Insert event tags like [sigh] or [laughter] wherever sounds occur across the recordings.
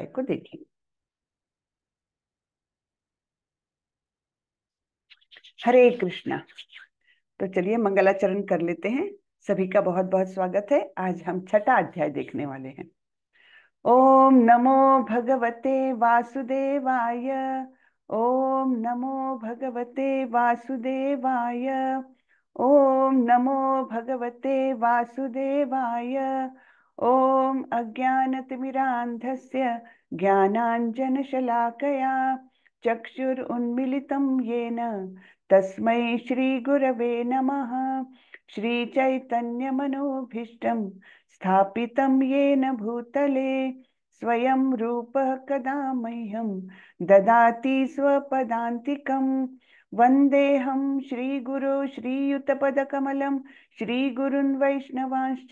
अध्याय को देखेंगे हरे कृष्णा तो चलिए मंगलाचरण कर लेते हैं सभी का बहुत बहुत स्वागत है आज हम छठा अध्याय देखने वाले हैं ओम नमो भगवते वासुदेवाय ओम नमो भगवते वासुदेवाय ओम नमो भगवते वासुदेवाय ओम ॐ अज्ञानतिमिरान्धस्य चक्षुर चक्षुरुन्मिलितं येन तस्मै गुरवे नमः श्रीचैतन्यमनोभीष्टं स्थापितं येन भूतले स्वयं रूप कदा मह्यं ददाति स्वपदान्तिकं वन्देऽहं श्रीगुरो श्री श्रीगुरुन् वैष्णवांश्च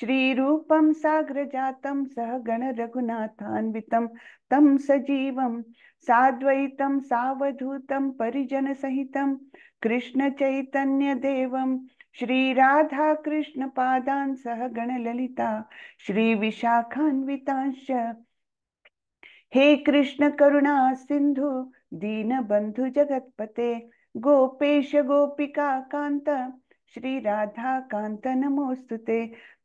श्रीरूपं साग्रजातं सह गणरघुनाथान्वितं तं सजीवं साद्वैतं सावधूतं परिजनसहितं कृष्णचैतन्यदेवं श्रीराधाकृष्णपादान् सह गणललिता श्रीविशाखान्वितांश्च हे कृष्णकरुणा सिन्धु दीनबन्धुजगत्पते गोपेश गोपिका कान्त श्रीराधाकान्त नमोऽस्तु ते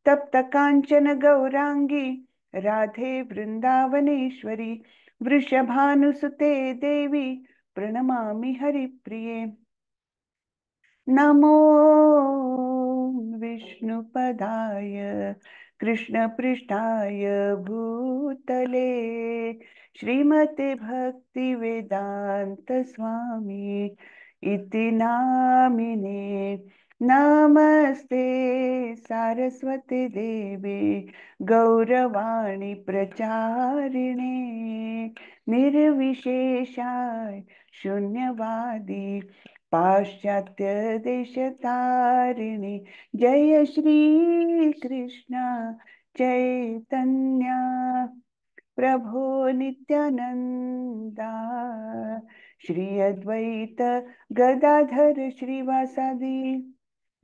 तप्तकाञ्चन गौराङ्गी राधे वृन्दावनेश्वरी वृषभानुसुते देवी प्रणमामि हरिप्रिये नमो विष्णुपदाय कृष्णपृष्ठाय भूतले श्रीमते भक्तिवेदान्तस्वामी इति नामिने नमस्ते सारस्वती देवी गौरवाणी प्रचारिणे निर्विशेषाय शून्यवादी पाश्चात्य देशतारिणे जय श्री कृष्ण चैतन्या प्रभो नित्यानन्दा श्री अद्वैत गदाधर श्रीवासादी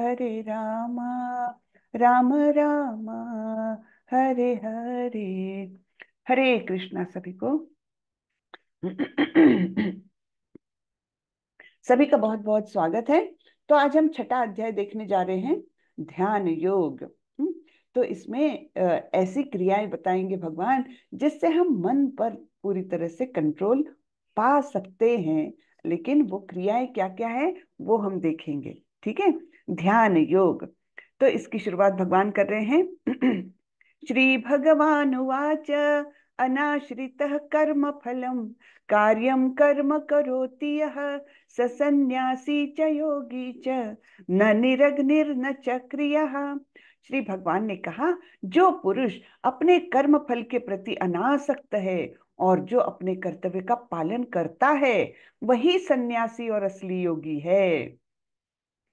हरे रामा राम राम हरे हरे हरे कृष्णा सभी को सभी का बहुत बहुत स्वागत है तो आज हम छठा अध्याय देखने जा रहे हैं ध्यान योग हम्म, तो इसमें ऐसी क्रियाएं बताएंगे भगवान जिससे हम मन पर पूरी तरह से कंट्रोल पा सकते हैं लेकिन वो क्रियाएं क्या क्या है वो हम देखेंगे ठीक है ध्यान योग तो इसकी शुरुआत भगवान कर रहे हैं [clears throat] श्री भगवान उवाच अनाश्रित कर्म फलम कार्यम कर्म करोति यः च योगी च न निरग्निर्न न चक्रिय श्री भगवान ने कहा जो पुरुष अपने कर्म फल के प्रति अनासक्त है और जो अपने कर्तव्य का पालन करता है वही सन्यासी और असली योगी है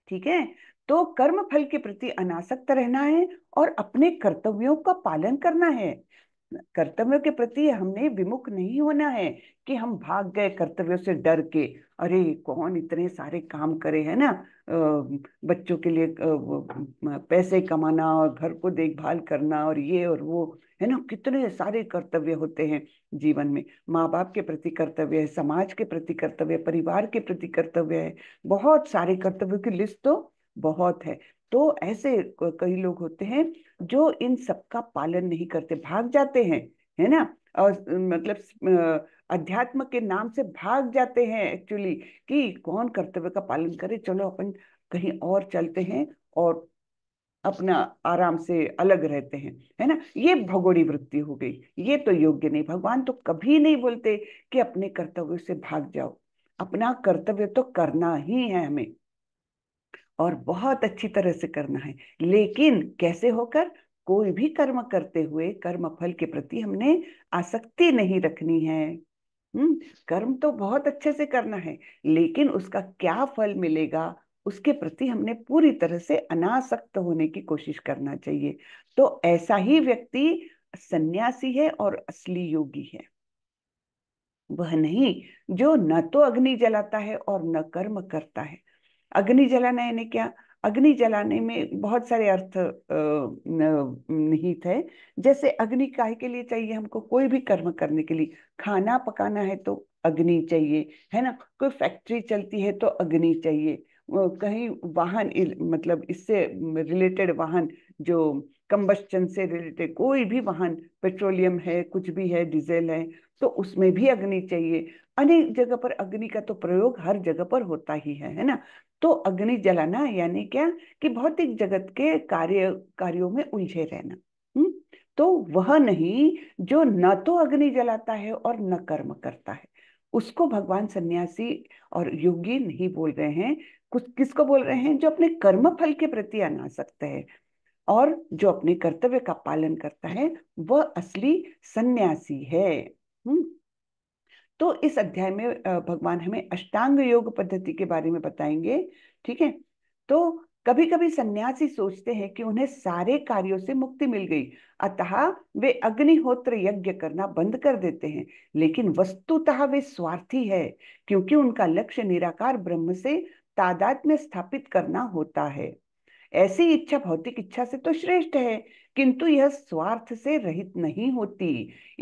ठीक है तो कर्म फल के प्रति अनासक्त रहना है और अपने कर्तव्यों का पालन करना है कर्तव्यों के प्रति हमने विमुख नहीं होना है कि हम भाग गए कर्तव्यों से डर के अरे कौन इतने सारे काम करे है ना बच्चों के लिए पैसे कमाना और घर को देखभाल करना और ये और वो है ना कितने सारे कर्तव्य होते हैं जीवन में माँ बाप के प्रति कर्तव्य है समाज के प्रति कर्तव्य परिवार के प्रति कर्तव्य है बहुत सारे कर्तव्यों की लिस्ट तो बहुत है तो ऐसे कई लोग होते हैं जो इन सबका पालन नहीं करते भाग जाते हैं है ना और मतलब अध्यात्म के नाम से भाग जाते हैं एक्चुअली कि कौन कर्तव्य का पालन करे चलो अपन कहीं और चलते हैं और अपना आराम से अलग रहते हैं है ना ये भगोड़ी वृत्ति हो गई ये तो योग्य नहीं भगवान तो कभी नहीं बोलते कि अपने कर्तव्य से भाग जाओ अपना कर्तव्य तो करना ही है हमें और बहुत अच्छी तरह से करना है लेकिन कैसे होकर कोई भी कर्म करते हुए कर्म फल के प्रति हमने आसक्ति नहीं रखनी है हम्म कर्म तो बहुत अच्छे से करना है लेकिन उसका क्या फल मिलेगा उसके प्रति हमने पूरी तरह से अनासक्त होने की कोशिश करना चाहिए तो ऐसा ही व्यक्ति सन्यासी है और असली योगी है वह नहीं जो न तो अग्नि जलाता है और न कर्म करता है अग्नि जलाना यानी क्या अग्नि जलाने में बहुत सारे अर्थ निहित है जैसे अग्नि काहे के लिए चाहिए हमको कोई भी कर्म करने के लिए खाना पकाना है तो अग्नि चाहिए है ना कोई फैक्ट्री चलती है तो अग्नि चाहिए कहीं वाहन मतलब इससे रिलेटेड वाहन जो कम्बस्टन से रिलेटेड कोई भी वाहन पेट्रोलियम है कुछ भी है डीजल है तो उसमें भी अग्नि चाहिए अनेक जगह पर अग्नि का तो प्रयोग हर जगह पर होता ही है है ना तो अग्नि जलाना यानी क्या कि भौतिक जगत के कार्य कार्यों में उलझे रहना हुँ? हम्म? तो वह नहीं जो न तो अग्नि जलाता है और न कर्म करता है उसको भगवान सन्यासी और योगी नहीं बोल रहे हैं कुछ किसको बोल रहे हैं जो अपने कर्म फल के प्रति अना सकते हैं और जो अपने कर्तव्य का पालन करता है वह असली सन्यासी है हुँ? हम्म? तो इस अध्याय में भगवान हमें अष्टांग योग पद्धति के बारे में बताएंगे ठीक है तो कभी कभी सन्यासी सोचते हैं कि उन्हें सारे कार्यों से मुक्ति मिल गई अतः वे अग्निहोत्र यज्ञ करना बंद कर देते हैं लेकिन वस्तुतः वे स्वार्थी है क्योंकि उनका लक्ष्य निराकार ब्रह्म से तादाद में स्थापित करना होता है ऐसी इच्छा भौतिक इच्छा से तो श्रेष्ठ है किंतु यह स्वार्थ से रहित नहीं होती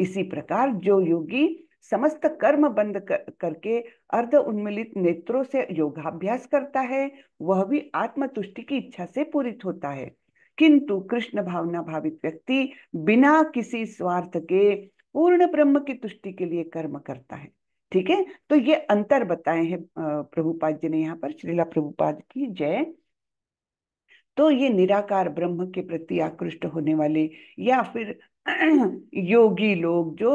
इसी प्रकार जो योगी समस्त कर्म बंद कर, करके अर्ध उन्मिलित नेत्रों से योगाभ्यास करता है वह भी आत्मतुष्टि की इच्छा से पूरित होता है किंतु कृष्ण भावना भावित व्यक्ति बिना किसी स्वार्थ के पूर्ण ब्रह्म की तुष्टि के लिए कर्म करता है ठीक है तो ये अंतर बताए हैं प्रभुपाद जी ने यहाँ पर श्रीला प्रभुपाद की जय तो ये निराकार ब्रह्म के प्रति आकृष्ट होने वाले या फिर [clears throat] योगी लोग जो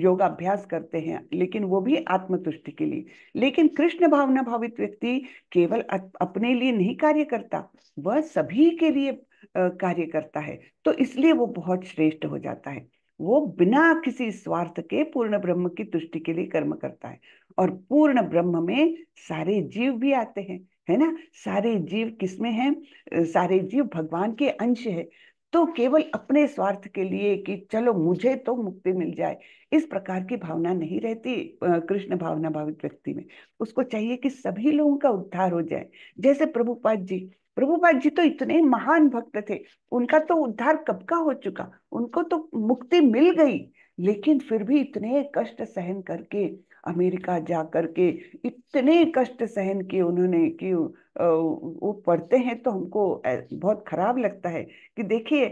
योगाभ्यास करते हैं लेकिन वो भी आत्मतुष्टि के लिए लेकिन कृष्ण भावना भावित व्यक्ति केवल अपने लिए नहीं कार्य करता वह सभी के लिए कार्य करता है तो इसलिए वो बहुत श्रेष्ठ हो जाता है वो बिना किसी स्वार्थ के पूर्ण ब्रह्म की तुष्टि के लिए कर्म करता है और पूर्ण ब्रह्म में सारे जीव भी आते हैं है ना सारे जीव किसमें हैं सारे जीव भगवान के अंश है तो केवल अपने स्वार्थ के लिए कि चलो मुझे तो मुक्ति मिल जाए इस प्रकार की भावना नहीं रहती कृष्ण भावना भावित व्यक्ति में उसको चाहिए कि सभी लोगों का उद्धार हो जाए जैसे प्रभुपाद जी प्रभुपाद जी तो इतने महान भक्त थे उनका तो उद्धार कब का हो चुका उनको तो मुक्ति मिल गई लेकिन फिर भी इतने कष्ट सहन करके अमेरिका जा कर के इतने कष्ट सहन किए उन्होंने कि वो पढ़ते हैं तो हमको बहुत खराब लगता है कि देखिए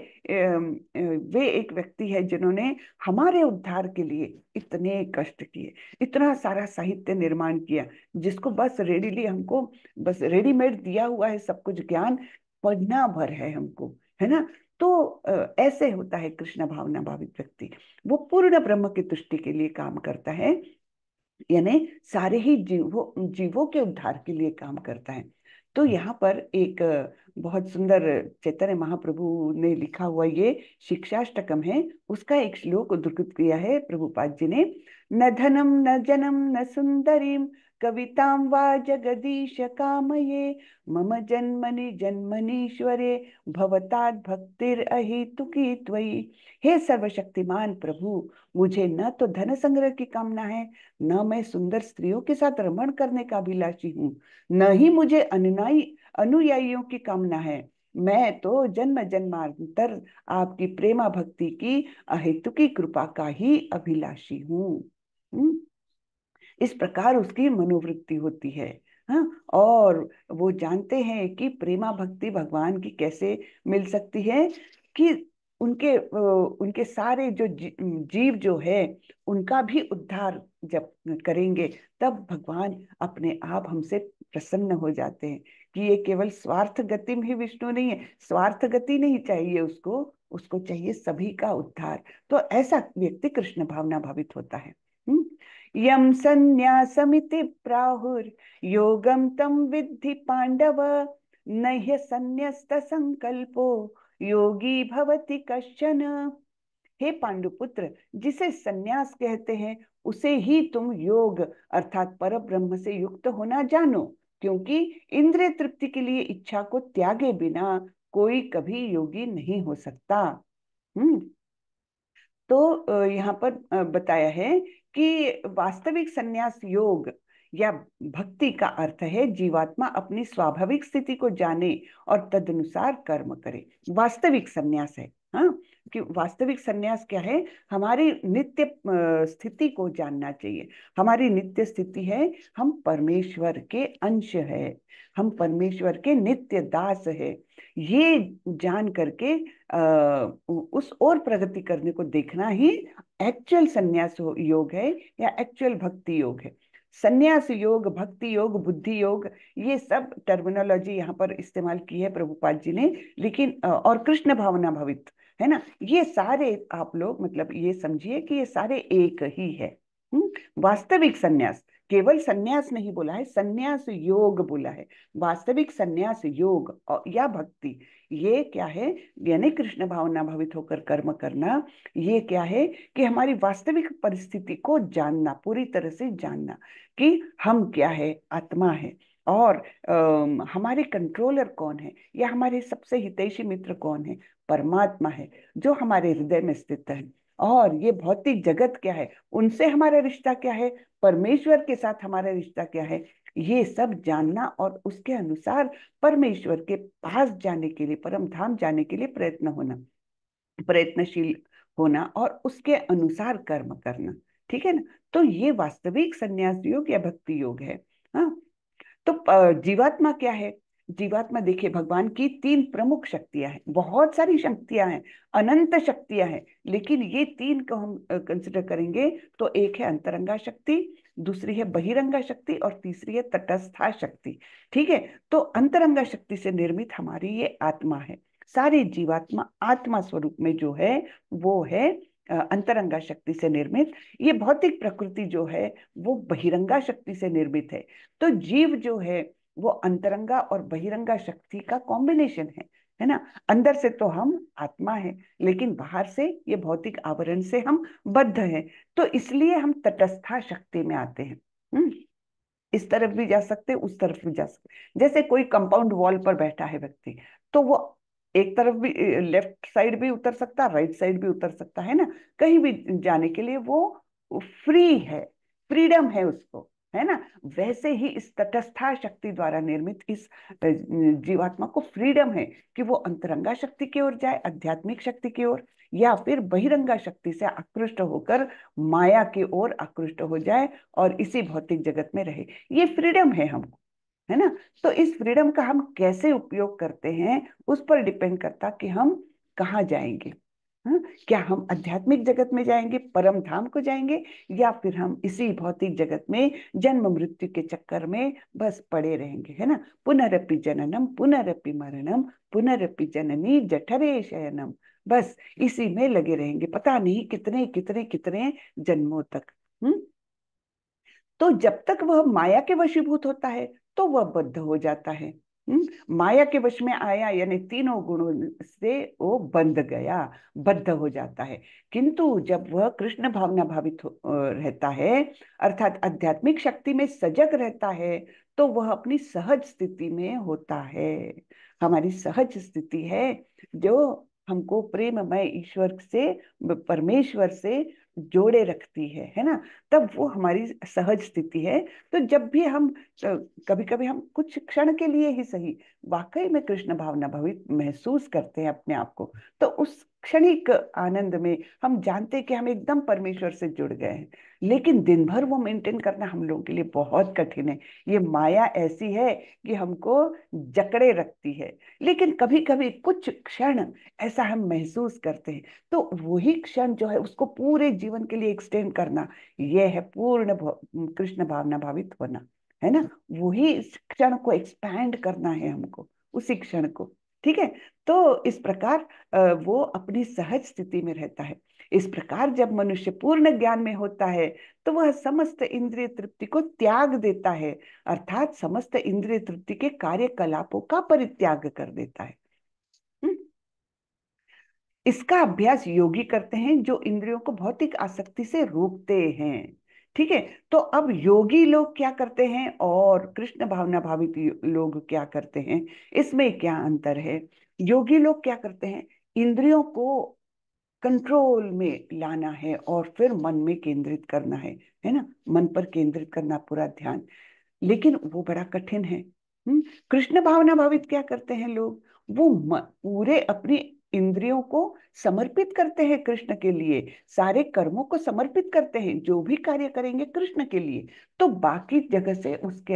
वे एक व्यक्ति है जिन्होंने हमारे उद्धार के लिए इतने कष्ट किए इतना सारा साहित्य निर्माण किया जिसको बस रेडीली हमको बस रेडीमेड दिया हुआ है सब कुछ ज्ञान पढ़ना भर है हमको है ना तो ऐसे होता है कृष्ण भावना भावित व्यक्ति वो पूर्ण ब्रह्म की तुष्टि के लिए काम करता है यानी सारे ही जीवों जीवों के उद्धार के लिए काम करता है तो हम्म। यहाँ पर एक बहुत सुंदर चैतन्य महाप्रभु ने लिखा हुआ ये शिक्षाष्टकम है उसका एक श्लोक उद्घत किया है प्रभुपाद जी ने न धनम न जनम न सुंदरीम कवितां वा जगदीश कामये मम जन्मनि जन्मनीश्वरे भवतात् अहितुकी त्वयि हे सर्वशक्तिमान प्रभु मुझे न तो धन संग्रह की कामना है न मैं सुंदर स्त्रियों के साथ रमण करने का अभिलाषी हूँ न ही मुझे अनुनाई अनुयायियों की कामना है मैं तो जन्म जन्मांतर आपकी प्रेमा भक्ति की अहेतुकी कृपा का ही अभिलाषी हूँ हम्म? इस प्रकार उसकी मनोवृत्ति होती है हाँ और वो जानते हैं कि प्रेमा भक्ति भगवान की कैसे मिल सकती है कि उनके उनके सारे जो जीव जो है उनका भी उद्धार जब करेंगे तब भगवान अपने आप हमसे प्रसन्न हो जाते हैं कि ये केवल स्वार्थ गति में ही विष्णु नहीं है स्वार्थ गति नहीं चाहिए उसको उसको चाहिए सभी का उद्धार तो ऐसा व्यक्ति कृष्ण भावना भावित होता है यम संन्यासमिति योगम तम विद्धि पांडव नह्य संन्यस्त संकल्पो योगी भवति कश्चन हे पांडुपुत्र जिसे सन्यास कहते हैं उसे ही तुम योग अर्थात पर ब्रह्म से युक्त होना जानो क्योंकि इंद्रिय तृप्ति के लिए इच्छा को त्यागे बिना कोई कभी योगी नहीं हो सकता हम्म तो यहाँ पर बताया है कि वास्तविक संन्यास योग या भक्ति का अर्थ है जीवात्मा अपनी स्वाभाविक स्थिति को जाने और तदनुसार कर्म करे वास्तविक संन्यास है हाँ कि वास्तविक संन्यास क्या है हमारी नित्य स्थिति को जानना चाहिए हमारी नित्य स्थिति है हम परमेश्वर के अंश है हम परमेश्वर के नित्य दास है ये जान करके उस और प्रगति करने को देखना ही एक्चुअल संन्यास योग है या एक्चुअल भक्ति योग है संन्यास योग भक्ति योग बुद्धि योग ये सब टर्मिनोलॉजी यहाँ पर इस्तेमाल की है प्रभुपाद जी ने लेकिन और कृष्ण भावना भवित है ना ये सारे आप लोग मतलब ये समझिए कि ये सारे एक ही है हम्म? वास्तविक सन्यास केवल सन्यास नहीं बोला है सन्यास योग बोला है वास्तविक सन्यास योग या भक्ति ये क्या है यानी कृष्ण भावना भावित होकर कर्म करना ये क्या है कि हमारी वास्तविक परिस्थिति को जानना पूरी तरह से जानना कि हम क्या है आत्मा है और आ, हमारे कंट्रोलर कौन है या हमारे सबसे हितैषी मित्र कौन है परमात्मा है जो हमारे हृदय में स्थित है और ये भौतिक जगत क्या है उनसे हमारा रिश्ता क्या है परमेश्वर के साथ हमारा रिश्ता क्या है ये सब जानना और उसके अनुसार परमेश्वर के पास जाने के लिए परम धाम जाने के लिए प्रयत्न होना प्रयत्नशील होना और उसके अनुसार कर्म करना ठीक है ना तो ये वास्तविक संन्यास योग या भक्ति योग है हाँ तो जीवात्मा क्या है जीवात्मा देखिए भगवान की तीन प्रमुख शक्तियां हैं बहुत सारी शक्तियां हैं अनंत शक्तियां हैं लेकिन ये तीन को हम कंसिडर करेंगे तो एक है अंतरंगा शक्ति दूसरी है बहिरंगा शक्ति और तीसरी है तटस्था शक्ति ठीक है तो अंतरंगा शक्ति से निर्मित हमारी ये आत्मा है सारी जीवात्मा आत्मा स्वरूप में जो है वो है अंतरंगा शक्ति से निर्मित ये भौतिक प्रकृति जो है वो बहिरंगा शक्ति से निर्मित है तो जीव जो है वो अंतरंगा और बहिरंगा शक्ति का कॉम्बिनेशन है है ना अंदर से तो हम आत्मा है लेकिन बाहर से ये भौतिक आवरण से हम बद्ध है तो इसलिए हम तटस्था शक्ति में आते हैं हम्म, इस तरफ भी जा सकते उस तरफ भी जा सकते जैसे कोई कंपाउंड वॉल पर बैठा है व्यक्ति तो वो एक तरफ भी लेफ्ट साइड भी उतर सकता राइट साइड भी उतर सकता है ना कहीं भी जाने के लिए वो फ्री है फ्रीडम है उसको है ना वैसे ही इस तटस्था शक्ति द्वारा निर्मित इस जीवात्मा को फ्रीडम है कि वो अंतरंगा शक्ति की ओर जाए आध्यात्मिक शक्ति की ओर या फिर बहिरंगा शक्ति से आकृष्ट होकर माया की ओर आकृष्ट हो जाए और इसी भौतिक जगत में रहे ये फ्रीडम है हमको है ना तो इस फ्रीडम का हम कैसे उपयोग करते हैं उस पर डिपेंड करता कि हम कहाँ जाएंगे हा? क्या हम आध्यात्मिक जगत में जाएंगे परम धाम को जाएंगे या फिर हम इसी भौतिक जगत में जन्म मृत्यु के चक्कर में बस पड़े रहेंगे है ना पुनरअपि जननम पुनरअपि मरणम पुनरअपि जननी जठरे शयनम बस इसी में लगे रहेंगे पता नहीं कितने कितने कितने जन्मों तक हम्म तो जब तक वह माया के वशीभूत होता है तो वह बद्ध हो जाता है हम्म, माया के वश में आया यानी तीनों गुणों से वो बंध गया बद्ध हो जाता है किंतु जब वह कृष्ण भावना भावित रहता है अर्थात आध्यात्मिक शक्ति में सजग रहता है तो वह अपनी सहज स्थिति में होता है हमारी सहज स्थिति है जो हमको प्रेममय ईश्वर से परमेश्वर से जोड़े रखती है है ना तब वो हमारी सहज स्थिति है तो जब भी हम कभी कभी हम कुछ क्षण के लिए ही सही वाकई में कृष्ण भावना भावित महसूस करते हैं अपने आप को तो उस क्षणिक आनंद में हम जानते कि हम एकदम परमेश्वर से जुड़ गए हैं लेकिन दिन भर वो मेंटेन करना हम लोगों के लिए बहुत कठिन है ये माया ऐसी है कि हमको जकड़े रखती है लेकिन कभी कभी कुछ क्षण ऐसा हम महसूस करते हैं तो वही क्षण जो है उसको पूरे जीवन के लिए एक्सटेंड करना ये है पूर्ण कृष्ण भावना भावित होना है ना वही क्षण को एक्सपैंड करना है हमको उसी क्षण को ठीक है तो इस प्रकार वो अपनी सहज स्थिति में रहता है इस प्रकार जब मनुष्य पूर्ण ज्ञान में होता है तो वह समस्त इंद्रिय तृप्ति को त्याग देता है अर्थात समस्त इंद्रिय तृप्ति के कार्यकलापों का परित्याग कर देता है इसका अभ्यास योगी करते हैं जो इंद्रियों को भौतिक आसक्ति से रोकते हैं ठीक है तो अब योगी लोग क्या करते हैं और कृष्ण भावना भावित लोग क्या करते हैं इसमें क्या अंतर है योगी लोग क्या करते हैं इंद्रियों को कंट्रोल में लाना है और फिर मन में केंद्रित करना है है ना मन पर केंद्रित करना पूरा ध्यान लेकिन वो बड़ा कठिन है हम्म? कृष्ण भावना भावित क्या करते हैं लोग वो पूरे अपनी इंद्रियों को समर्पित करते हैं कृष्ण के लिए सारे कर्मों को समर्पित करते हैं जो भी कार्य करेंगे कृष्ण के लिए तो बाकी जगह से उसके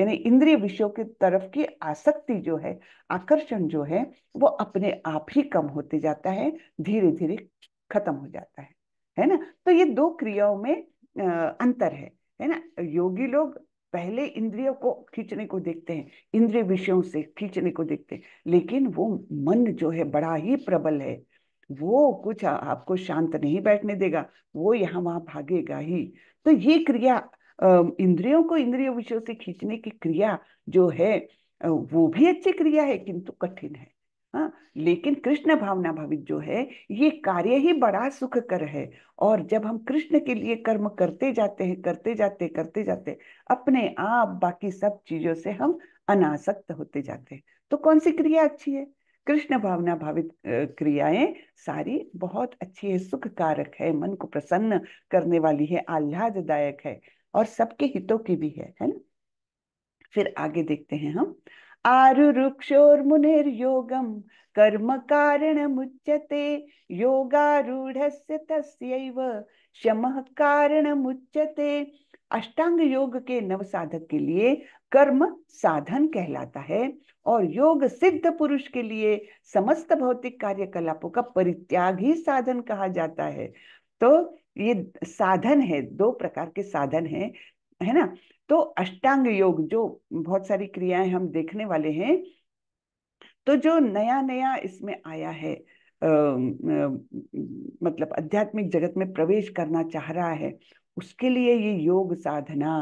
यानी इंद्रिय विषयों की तरफ की आसक्ति जो है आकर्षण जो है वो अपने आप ही कम होते जाता है धीरे धीरे खत्म हो जाता है है ना तो ये दो क्रियाओं में अंतर है है ना योगी लोग पहले इंद्रियों को खींचने को देखते हैं इंद्रिय विषयों से खींचने को देखते हैं लेकिन वो मन जो है बड़ा ही प्रबल है वो कुछ आपको शांत नहीं बैठने देगा वो यहाँ वहां भागेगा ही तो ये क्रिया इंद्रियों को इंद्रिय विषयों से खींचने की क्रिया जो है वो भी अच्छी क्रिया है किंतु कठिन है लेकिन कृष्ण भावना भावित जो है ये कार्य ही बड़ा सुख कर है और जब हम कृष्ण के लिए कर्म करते जाते हैं करते जाते करते जाते अपने आप बाकी सब चीजों से हम अनासक्त होते जाते हैं तो कौन सी क्रिया अच्छी है कृष्ण भावना भावित क्रियाएं सारी बहुत अच्छी है सुख कारक है मन को प्रसन्न करने वाली है आह्लाददायक है और सबके हितों की भी है है ना फिर आगे देखते हैं हम आरुरुक्षोर्मुनिर्योगं कर्मकारणमुच्यते योगारूढस्य तस्यैव शमः कारणमुच्यते अष्टांग योग के नव साधक के लिए कर्म साधन कहलाता है और योग सिद्ध पुरुष के लिए समस्त भौतिक कार्यकलापों का परित्याग ही साधन कहा जाता है तो ये साधन है दो प्रकार के साधन हैं है ना तो अष्टांग योग जो बहुत सारी क्रियाएं हम देखने वाले हैं तो जो नया नया इसमें आया है आ, आ, मतलब आध्यात्मिक जगत में प्रवेश करना चाह रहा है उसके लिए ये योग साधना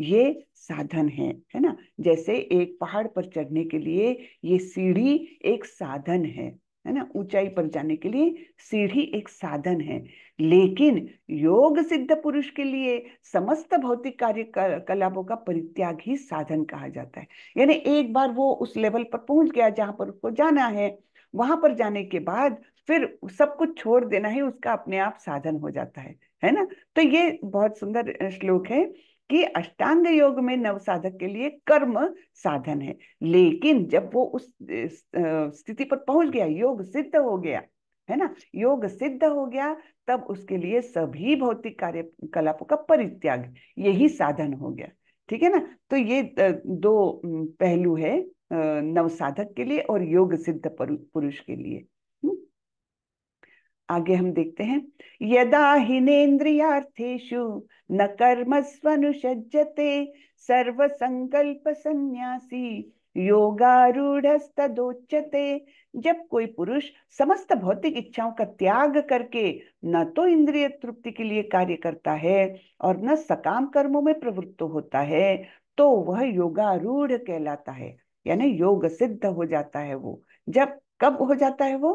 ये साधन है है ना जैसे एक पहाड़ पर चढ़ने के लिए ये सीढ़ी एक साधन है है ना ऊंचाई पर जाने के लिए सीढ़ी एक साधन है लेकिन योग सिद्ध पुरुष के लिए समस्त भौतिक कार्य कलापों का परित्याग ही साधन कहा जाता है यानी एक बार वो उस लेवल पर पहुंच गया जहां पर उसको जाना है वहां पर जाने के बाद फिर सब कुछ छोड़ देना ही उसका अपने आप साधन हो जाता है है ना तो ये बहुत सुंदर श्लोक है कि अष्टांग योग में नव साधक के लिए कर्म साधन है लेकिन जब वो उस स्थिति पर पहुंच गया योग सिद्ध हो गया है ना योग सिद्ध हो गया तब उसके लिए सभी भौतिक कार्य कलापों का परित्याग यही साधन हो गया ठीक है ना तो ये दो पहलू है नव साधक के लिए और योग सिद्ध पुरुष के लिए आगे हम देखते हैं यदा हिनेन्द्रियार्थेषु न कर्मस्वनुषज्जते सर्वसंकल्प सन्यासी योगारूढ़ोच्यते जब कोई पुरुष समस्त भौतिक इच्छाओं का त्याग करके न तो इंद्रिय तृप्ति के लिए कार्य करता है और न सकाम कर्मों में प्रवृत्त होता है तो वह योगारूढ़ कहलाता है यानी योग सिद्ध हो जाता है वो जब कब हो जाता है वो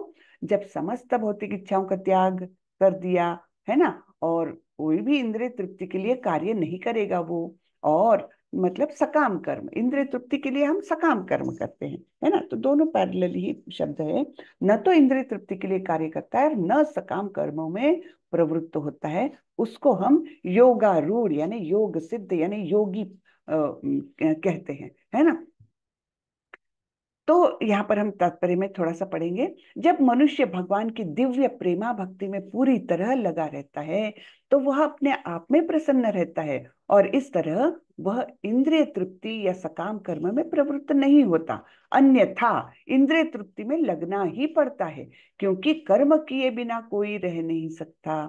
जब समस्त भौतिक इच्छाओं का त्याग कर दिया है ना और कोई भी इंद्रिय तृप्ति के लिए कार्य नहीं करेगा वो और मतलब सकाम कर्म इंद्रिय तृप्ति के लिए हम सकाम कर्म करते हैं है ना तो दोनों पैरल ही शब्द है न तो इंद्रिय तृप्ति के लिए कार्य करता है न सकाम कर्मों में प्रवृत्त होता है उसको हम योगारूढ़ यानी योग सिद्ध यानी योगी आ, कहते हैं है ना तो यहाँ पर हम तात्पर्य में थोड़ा सा पढ़ेंगे जब मनुष्य भगवान की दिव्य प्रेमा भक्ति में पूरी तरह लगा रहता है तो वह अपने आप में प्रसन्न रहता है और इस तरह वह इंद्रिय तृप्ति या सकाम कर्म में प्रवृत्त नहीं होता अन्यथा इंद्रिय तृप्ति में लगना ही पड़ता है क्योंकि कर्म किए बिना कोई रह नहीं सकता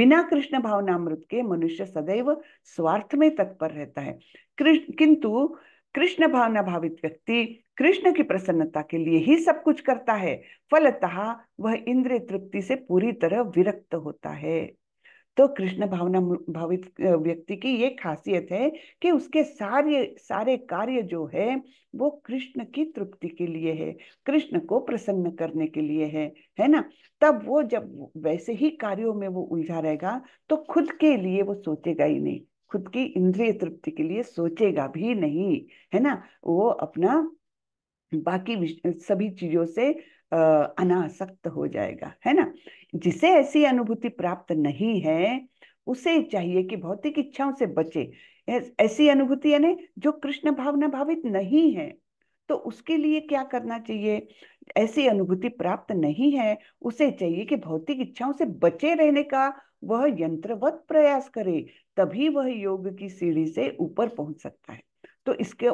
बिना कृष्ण भावनामृत के मनुष्य सदैव स्वार्थ में तत्पर रहता है कृष्ण किंतु कृष्ण भावना भावित व्यक्ति कृष्ण की प्रसन्नता के लिए ही सब कुछ करता है फलतः वह इंद्रिय तृप्ति से पूरी तरह विरक्त होता है तो कृष्ण भावना भावित व्यक्ति की ये खासियत है कि उसके सारे सारे कार्य जो है वो कृष्ण की तृप्ति के लिए है कृष्ण को प्रसन्न करने के लिए है है ना तब वो जब वैसे ही कार्यों में वो उलझा रहेगा तो खुद के लिए वो सोचेगा ही नहीं खुद की इंद्रिय तृप्ति के लिए सोचेगा भी नहीं है ना वो अपना बाकी सभी चीजों से अनासक्त हो जाएगा है ना जिसे ऐसी अनुभूति प्राप्त नहीं है उसे चाहिए कि भौतिक इच्छाओं से बचे ऐसी अनुभूति यानी जो कृष्ण भावना भावित नहीं है तो उसके लिए क्या करना चाहिए ऐसी अनुभूति प्राप्त नहीं है उसे चाहिए कि भौतिक इच्छाओं से बचे रहने का वह यंत्रवत प्रयास करे तभी वह योग की सीढ़ी से ऊपर पहुंच सकता है तो इसके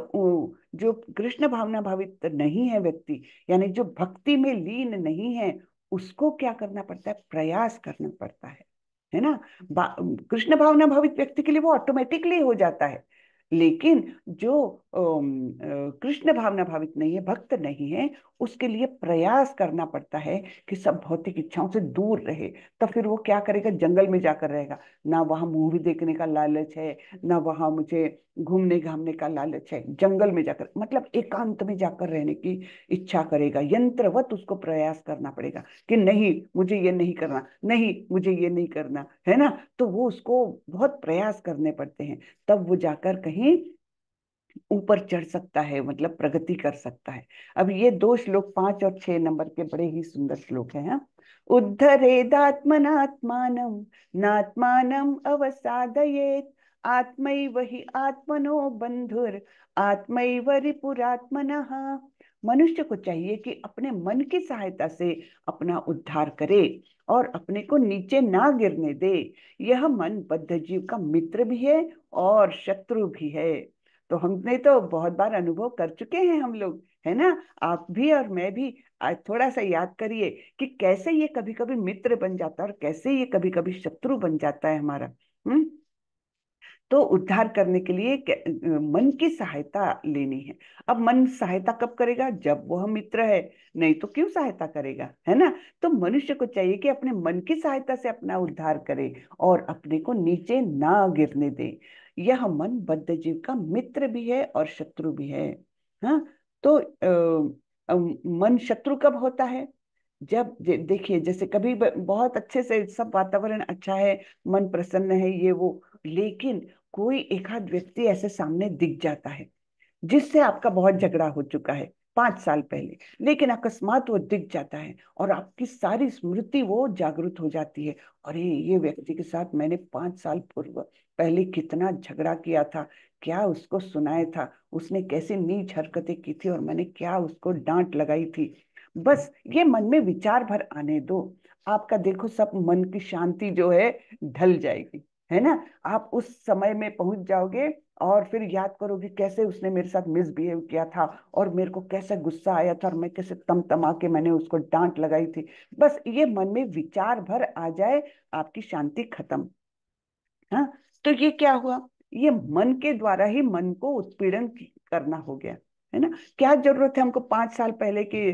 जो कृष्ण भावना भावित नहीं है व्यक्ति यानी जो भक्ति में लीन नहीं है उसको क्या करना पड़ता है प्रयास करना पड़ता है है ना कृष्ण भावना भावित व्यक्ति के लिए वो ऑटोमेटिकली हो जाता है लेकिन जो कृष्ण भावना भावित नहीं है भक्त नहीं है उसके लिए प्रयास करना पड़ता है कि सब भौतिक इच्छाओं से दूर रहे तो फिर वो क्या करेगा जंगल में जाकर रहेगा ना वहां मूवी देखने का लालच है ना वहां मुझे घूमने घामने का लालच है जंगल में जाकर मतलब एकांत में जाकर रहने की इच्छा करेगा यंत्रवत उसको प्रयास करना पड़ेगा कि नहीं मुझे ये नहीं करना नहीं मुझे ये नहीं करना है ना तो वो उसको बहुत प्रयास करने पड़ते हैं तब वो जाकर कहीं ऊपर चढ़ सकता है मतलब प्रगति कर सकता है अब ये दो श्लोक पांच और छह नंबर के बड़े ही सुंदर श्लोक हैं हाँ। उद्धरेदात्मनात्मान नात्मान अवसादयेत आत्म ही आत्मनो बंधुर आत्म रिपुरात्मन मनुष्य को चाहिए कि अपने मन की सहायता से अपना उद्धार करे और अपने को नीचे ना गिरने दे यह मन बद्ध जीव का मित्र भी है और शत्रु भी है तो हमने तो बहुत बार अनुभव कर चुके हैं हम लोग है ना आप भी और मैं भी आज थोड़ा सा याद करिए कि कैसे ये कभी कभी मित्र बन जाता है और कैसे ये कभी कभी शत्रु बन जाता है हमारा हम्म तो उद्धार करने के लिए मन की सहायता लेनी है अब मन सहायता कब करेगा जब वह मित्र है नहीं तो क्यों सहायता करेगा है ना तो मनुष्य को चाहिए कि अपने मन की सहायता से अपना उद्धार करे और अपने को नीचे ना गिरने दे यह मन बद्ध जीव का मित्र भी है और शत्रु भी है हा? तो आ, मन शत्रु कब होता है जब देखिए जैसे कभी बहुत अच्छे से सब वातावरण अच्छा है मन प्रसन्न है ये वो लेकिन कोई एकाध व्यक्ति ऐसे सामने दिख जाता है जिससे आपका बहुत झगड़ा हो चुका है पांच साल पहले लेकिन अकस्मात वो दिख जाता है और आपकी सारी स्मृति वो जागृत हो जाती है अरे ये व्यक्ति के साथ मैंने पांच साल पूर्व पहले कितना झगड़ा किया था क्या उसको सुनाया था उसने कैसी नीच हरकतें की थी और मैंने क्या उसको डांट लगाई थी बस ये मन में विचार भर आने दो आपका देखो सब मन की शांति जो है ढल जाएगी है ना आप उस समय में पहुंच जाओगे और फिर याद करोगे कैसे उसने मेरे साथ मिसबिहेव किया था और मेरे को कैसे गुस्सा आया था और मैं कैसे तम तमा के मैंने उसको डांट लगाई थी बस ये मन में विचार भर आ जाए आपकी शांति खत्म हाँ तो ये क्या हुआ ये मन के द्वारा ही मन को उत्पीड़न करना हो गया है ना क्या जरूरत है हमको पांच साल पहले की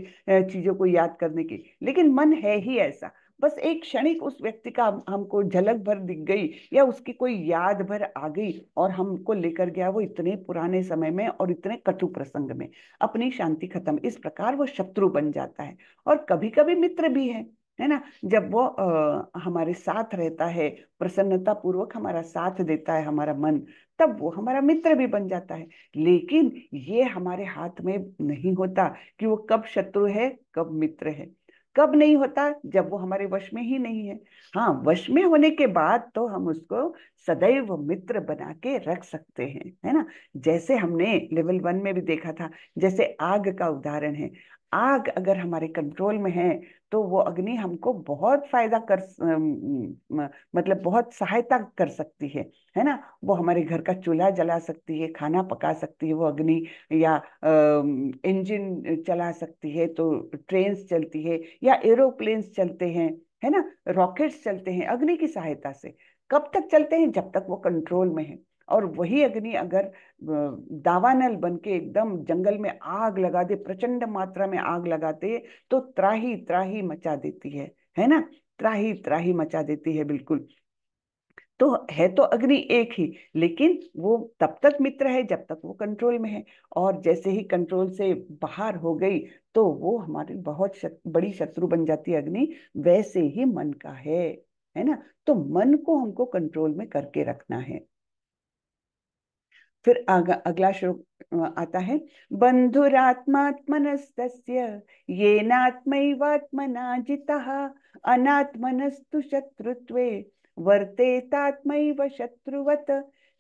चीजों को याद करने की लेकिन मन है ही ऐसा बस एक क्षणिक उस व्यक्ति का हमको झलक भर दिख गई या उसकी कोई याद भर आ गई और हमको लेकर गया वो इतने पुराने समय में और इतने कटु प्रसंग में अपनी शांति खत्म इस प्रकार वो शत्रु बन जाता है और कभी कभी मित्र भी है है ना जब वो आ, हमारे साथ रहता है प्रसन्नता पूर्वक हमारा साथ देता है हमारा मन तब वो हमारा मित्र भी बन जाता है लेकिन ये हमारे हाथ में नहीं होता कि वो कब शत्रु है कब मित्र है कब नहीं होता जब वो हमारे वश में ही नहीं है हाँ वश में होने के बाद तो हम उसको सदैव मित्र बना के रख सकते हैं है ना जैसे हमने लेवल वन में भी देखा था जैसे आग का उदाहरण है आग अगर हमारे कंट्रोल में है तो वो अग्नि हमको बहुत फायदा कर मतलब बहुत सहायता कर सकती है है ना वो हमारे घर का चूल्हा जला सकती है खाना पका सकती है वो अग्नि या इंजन चला सकती है तो ट्रेन्स चलती है या एरोप्लेन्स चलते हैं है ना रॉकेट्स चलते हैं अग्नि की सहायता से कब तक चलते हैं जब तक वो कंट्रोल में है और वही अग्नि अगर दावानल बन के एकदम जंगल में आग लगा दे प्रचंड मात्रा में आग लगाते तो त्राही त्राही मचा देती है है ना त्राही त्राही मचा देती है बिल्कुल तो है तो अग्नि एक ही लेकिन वो तब तक मित्र है जब तक वो कंट्रोल में है और जैसे ही कंट्रोल से बाहर हो गई तो वो हमारी बहुत शत, बड़ी शत्रु बन जाती है अग्नि वैसे ही मन का है है ना तो मन को हमको कंट्रोल में करके रखना है फिर आगा अगला श्लोक आता है बंधुरात्मात्मनस्तस्य ये नात्मैवात्मना जिता अनात्मनस्तु शत्रुत्वे वर्तेतात्मैव शत्रुवत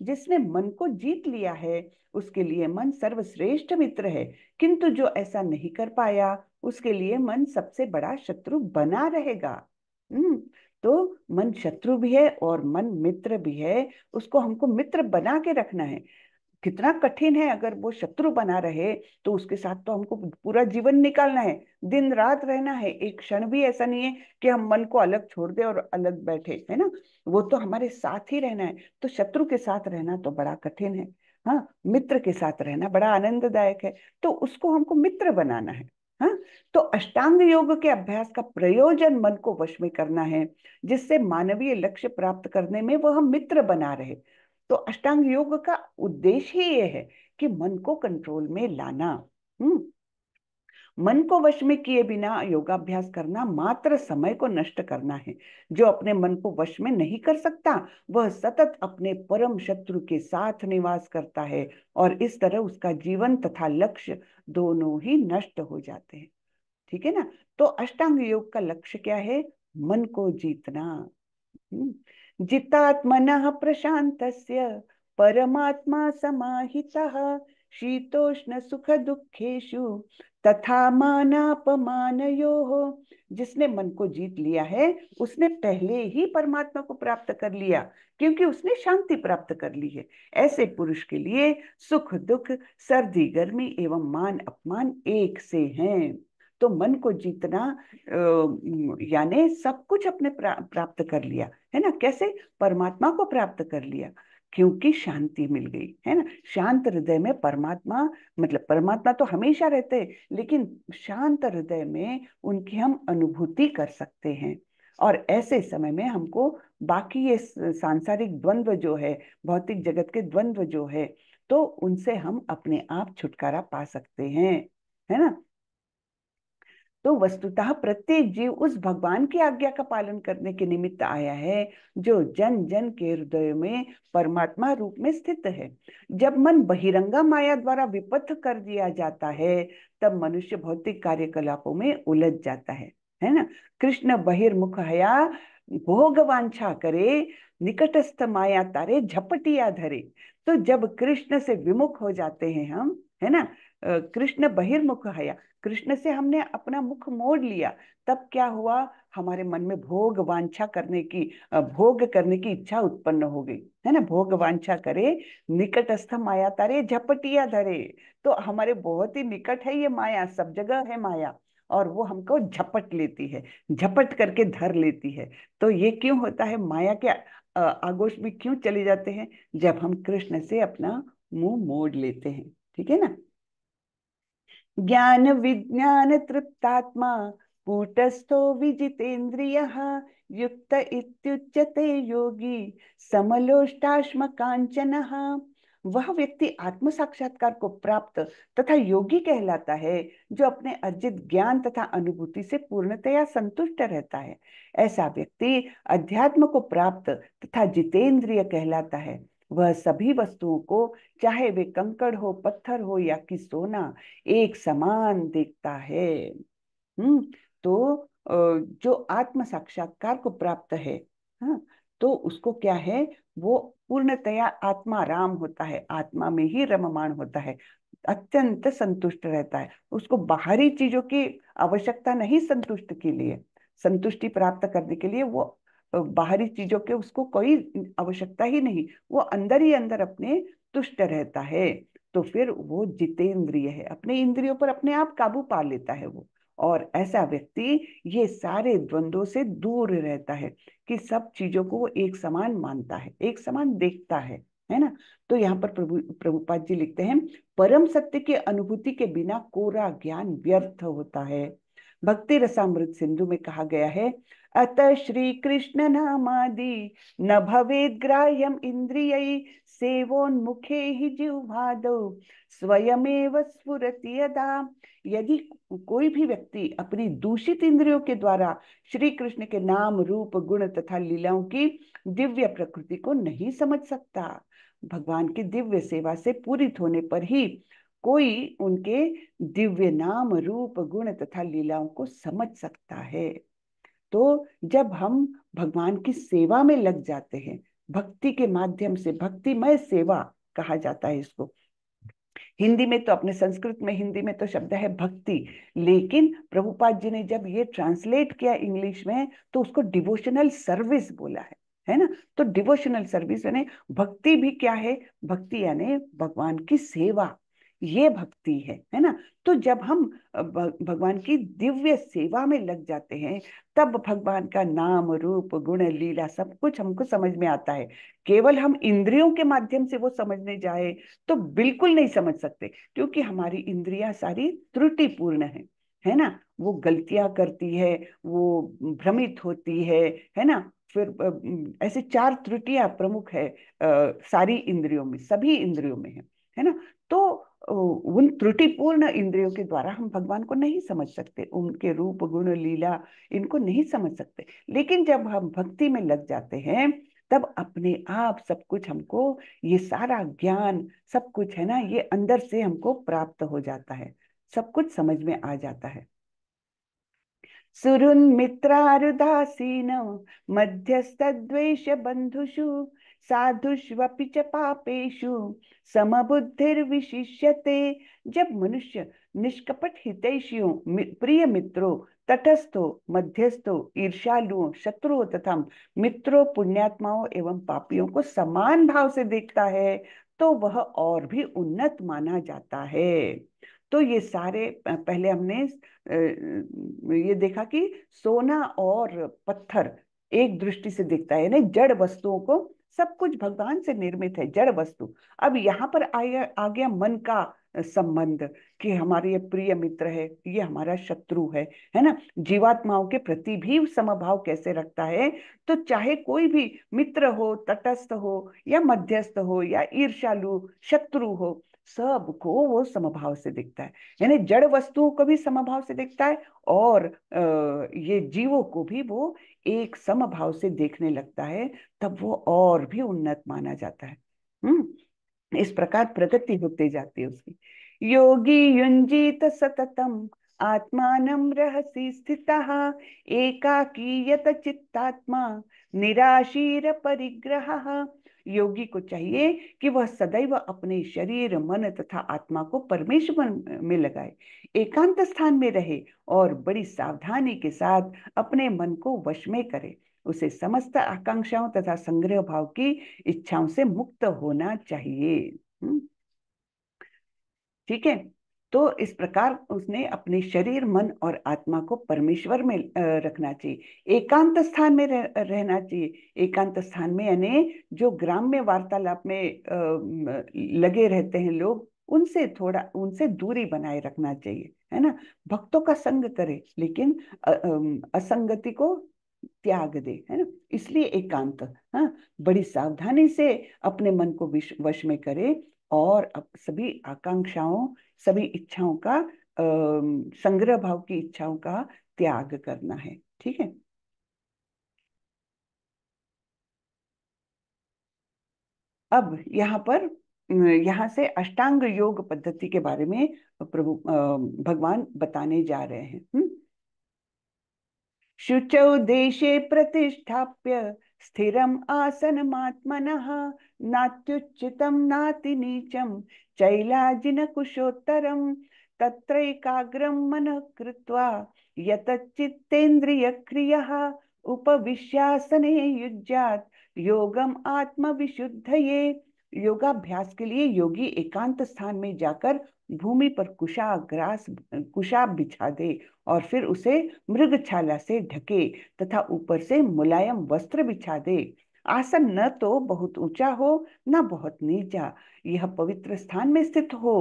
जिसने मन को जीत लिया है उसके लिए मन सर्वश्रेष्ठ मित्र है किंतु जो ऐसा नहीं कर पाया उसके लिए मन सबसे बड़ा शत्रु बना रहेगा हम्म तो मन शत्रु भी है और मन मित्र भी है उसको हमको मित्र बना के रखना है कितना कठिन है अगर वो शत्रु बना रहे तो उसके साथ तो हमको पूरा जीवन निकालना है दिन रात रहना है एक क्षण भी ऐसा नहीं है कि हम मन को अलग छोड़ दे और अलग बैठे है ना वो तो हमारे साथ ही रहना है तो शत्रु के साथ रहना तो बड़ा कठिन है हाँ मित्र के साथ रहना बड़ा आनंददायक है तो उसको हमको मित्र बनाना है हाँ तो अष्टांग योग के अभ्यास का प्रयोजन मन को वश में करना है जिससे मानवीय लक्ष्य प्राप्त करने में वह मित्र बना रहे तो अष्टांग योग का उद्देश्य ही ये है कि मन को कंट्रोल में लाना हम्म मन को वश में किए बिना योगाभ्यास करना मात्र समय को नष्ट करना है जो अपने मन को वश में नहीं कर सकता वह सतत अपने परम शत्रु के साथ निवास करता है और इस तरह उसका जीवन तथा लक्ष्य दोनों ही नष्ट हो जाते हैं ठीक है ना तो अष्टांग योग का लक्ष्य क्या है मन को जीतना हम्म। जितात्मनः प्रशान्तस्य परमात्मा समाहितः शीतोष्णसुखदुःखेषु तथा मानापमानयोः जिसने मन को जीत लिया है उसने पहले ही परमात्मा को प्राप्त कर लिया क्योंकि उसने शांति प्राप्त कर ली है ऐसे पुरुष के लिए सुख दुख सर्दी गर्मी एवं मान अपमान एक से हैं तो मन को जीतना यानी सब कुछ अपने प्राप्त कर लिया है ना कैसे परमात्मा को प्राप्त कर लिया क्योंकि शांति मिल गई है ना शांत हृदय में परमात्मा मतलब परमात्मा तो हमेशा रहते हैं लेकिन शांत हृदय में उनकी हम अनुभूति कर सकते हैं और ऐसे समय में हमको बाकी ये सांसारिक द्वंद्व जो है भौतिक जगत के द्वंद्व जो है तो उनसे हम अपने आप छुटकारा पा सकते हैं है ना तो वस्तुतः प्रत्येक जीव उस भगवान की आज्ञा का पालन करने के निमित्त आया है जो जन जन के हृदय में परमात्मा रूप में स्थित है जब मन बहिरंगा माया द्वारा विपथ कर दिया जाता है तब मनुष्य भौतिक कार्यकलापों में उलझ जाता है है ना कृष्ण बहिर्मुख हया भोग वांछा करे निकटस्थ माया तारे झपटिया धरे तो जब कृष्ण से विमुख हो जाते हैं हम है ना कृष्ण बहिर्मुख हया कृष्ण से हमने अपना मुख मोड़ लिया तब क्या हुआ हमारे मन में भोग वांछा करने की भोग करने की इच्छा उत्पन्न हो गई है ना भोग वांछा करे निकटस्थ माया तारे झपटिया धरे तो हमारे बहुत ही निकट है ये माया सब जगह है माया और वो हमको झपट लेती है झपट करके धर लेती है तो ये क्यों होता है माया के आगोश में क्यों चले जाते हैं जब हम कृष्ण से अपना मुंह मोड़ लेते हैं ठीक है ना ज्ञान विज्ञान तृप्तात्मा कूटस्थो विजितेन्द्रिय युक्त इत्युच्यते योगी समलोष्टाश्म कांचन वह व्यक्ति आत्म साक्षात्कार को प्राप्त तथा योगी कहलाता है जो अपने अर्जित ज्ञान तथा अनुभूति से पूर्णतया संतुष्ट रहता है ऐसा व्यक्ति अध्यात्म को प्राप्त तथा जितेंद्रिय कहलाता है वह सभी वस्तुओं को चाहे वे कंकड़ हो पत्थर हो या कि सोना एक समान देखता है हम्म तो जो आत्म साक्षात्कार को प्राप्त है हाँ, तो उसको क्या है वो पूर्णतया आत्मा राम होता है आत्मा में ही रममाण होता है अत्यंत संतुष्ट रहता है उसको बाहरी चीजों की आवश्यकता नहीं संतुष्ट के लिए संतुष्टि प्राप्त करने के लिए वो बाहरी चीजों के उसको कोई आवश्यकता ही नहीं वो अंदर ही अंदर अपने तुष्ट रहता है तो फिर वो जितेंद्रिय है अपने इंद्रियों पर अपने आप काबू पा लेता है वो और ऐसा व्यक्ति ये सारे द्वंद्वों से दूर रहता है कि सब चीजों को वो एक समान मानता है एक समान देखता है है ना तो यहाँ पर प्रभु प्रभुपाद जी लिखते हैं परम सत्य के अनुभूति के बिना कोरा ज्ञान व्यर्थ होता है भक्ति रसामृत सिंधु में कहा गया है अत श्री कृष्ण नामादि न भवेद ग्राह्यम इंद्रिय सेवोन्मुखे ही जिह्वादौ स्वयमेव स्फुरति यदा यदि कोई भी व्यक्ति अपनी दूषित इंद्रियों के द्वारा श्री कृष्ण के नाम रूप गुण तथा लीलाओं की दिव्य प्रकृति को नहीं समझ सकता भगवान की दिव्य सेवा से पूरित होने पर ही कोई उनके दिव्य नाम रूप गुण तथा लीलाओं को समझ सकता है तो जब हम भगवान की सेवा में लग जाते हैं भक्ति के माध्यम से भक्तिमय सेवा कहा जाता है इसको हिंदी में तो अपने संस्कृत में हिंदी में तो शब्द है भक्ति लेकिन प्रभुपाद जी ने जब ये ट्रांसलेट किया इंग्लिश में तो उसको डिवोशनल सर्विस बोला है है ना तो डिवोशनल सर्विस यानी भक्ति भी क्या है भक्ति यानी भगवान की सेवा ये भक्ति है है ना तो जब हम भगवान की दिव्य सेवा में लग जाते हैं तब भगवान का नाम रूप गुण लीला सब कुछ हमको समझ में आता है केवल हम इंद्रियों के माध्यम से वो समझने जाए तो बिल्कुल नहीं समझ सकते क्योंकि हमारी इंद्रियां सारी त्रुटिपूर्ण है है ना वो गलतियां करती है वो भ्रमित होती है है ना फिर ऐसे चार त्रुटियां प्रमुख है आ, सारी इंद्रियों में सभी इंद्रियों में है है ना तो उन त्रुटिपूर्ण इंद्रियों के द्वारा हम भगवान को नहीं समझ सकते उनके रूप गुण लीला इनको नहीं समझ सकते लेकिन जब हम भक्ति में लग जाते हैं तब अपने आप सब कुछ हमको ये सारा ज्ञान सब कुछ है ना ये अंदर से हमको प्राप्त हो जाता है सब कुछ समझ में आ जाता है सुरुन्मित्रारुदासीन मध्यस्तद्वेष बंधुषु साधुष्वपि च पापेशु समबुद्धिर्विशिष्यते जब मनुष्य निष्कपट हितैषियों प्रिय मित्रों तटस्थो मध्यस्थो ईर्ष्यालुओं शत्रुओं तथा मित्रों पुण्यात्माओं एवं पापियों को समान भाव से देखता है तो वह और भी उन्नत माना जाता है तो ये सारे पहले हमने ये देखा कि सोना और पत्थर एक दृष्टि से देखता है यानी जड़ वस्तुओं को सब कुछ भगवान से निर्मित है जड़ वस्तु अब यहाँ पर आया आ गया मन का संबंध कि हमारे ये प्रिय मित्र है ये हमारा शत्रु है है ना जीवात्माओं के प्रति भी समभाव कैसे रखता है तो चाहे कोई भी मित्र हो तटस्थ हो या मध्यस्थ हो या ईर्षालु शत्रु हो सबको वो समभाव से दिखता है यानी जड़ वस्तुओं को भी समभाव से दिखता है और ये जीवों को भी वो एक समभाव से देखने लगता है तब वो और भी उन्नत माना जाता है हम्म इस प्रकार प्रगति होते जाती है उसकी योगी युंजित सततम आत्मान रहसी स्थित एकाकी यत चित्तात्मा निराशीर परिग्रह योगी को चाहिए कि वह सदैव अपने शरीर मन तथा आत्मा को परमेश्वर में लगाए एकांत स्थान में रहे और बड़ी सावधानी के साथ अपने मन को वश में करे उसे समस्त आकांक्षाओं तथा संग्रह भाव की इच्छाओं से मुक्त होना चाहिए हम्म। ठीक है तो इस प्रकार उसने अपने शरीर मन और आत्मा को परमेश्वर में रखना चाहिए एकांत स्थान में रहना चाहिए एकांत स्थान में यानी जो ग्राम में वार्तालाप में लगे रहते हैं लोग उनसे थोड़ा उनसे दूरी बनाए रखना चाहिए है ना भक्तों का संग करे लेकिन असंगति को त्याग दे है ना इसलिए एकांत हाँ बड़ी सावधानी से अपने मन को वश में करे और सभी आकांक्षाओं सभी इच्छाओं का संग्रह भाव की इच्छाओं का त्याग करना है ठीक है अब यहाँ पर यहाँ से अष्टांग योग पद्धति के बारे में प्रभु भगवान बताने जा रहे हैं शुचौ देशे प्रतिष्ठाप्य स्थिरम आत्मन नात्युचितं चैलाजिन चैलाजिनकुशोत्तरं तत्रैकाग्रं मनः कृत्वा यतच्चित्तेन्द्रियक्रियः उपविश्यासने युज्यात योगम आत्मविशुद्धये योगाभ्यास के लिए योगी एकांत स्थान में जाकर भूमि पर कुशा ग्रास कुशा बिछा दे और फिर उसे मृगछाला से ढके तथा ऊपर से मुलायम वस्त्र बिछा दे आसन न तो बहुत ऊंचा हो न बहुत नीचा यह पवित्र स्थान में स्थित हो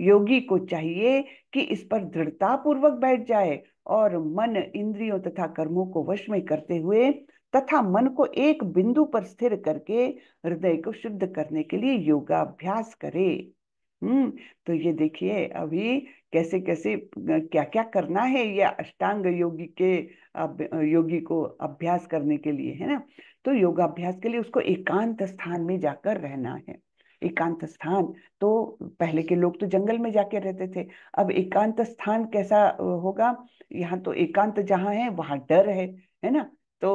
योगी को चाहिए कि इस पर दृढ़ता पूर्वक बैठ जाए और मन इंद्रियों तथा कर्मों को वश में करते हुए तथा मन को एक बिंदु पर स्थिर करके हृदय को शुद्ध करने के लिए योगाभ्यास करे हम्म तो ये देखिए अभी कैसे कैसे क्या क्या करना है ये अष्टांग योगी के योगी को अभ्यास करने के लिए है ना तो योगाभ्यास के लिए उसको एकांत स्थान में जाकर रहना है एकांत स्थान तो पहले के लोग तो जंगल में जाके रहते थे अब एकांत स्थान कैसा होगा यहाँ तो एकांत जहाँ है वहां डर है है ना तो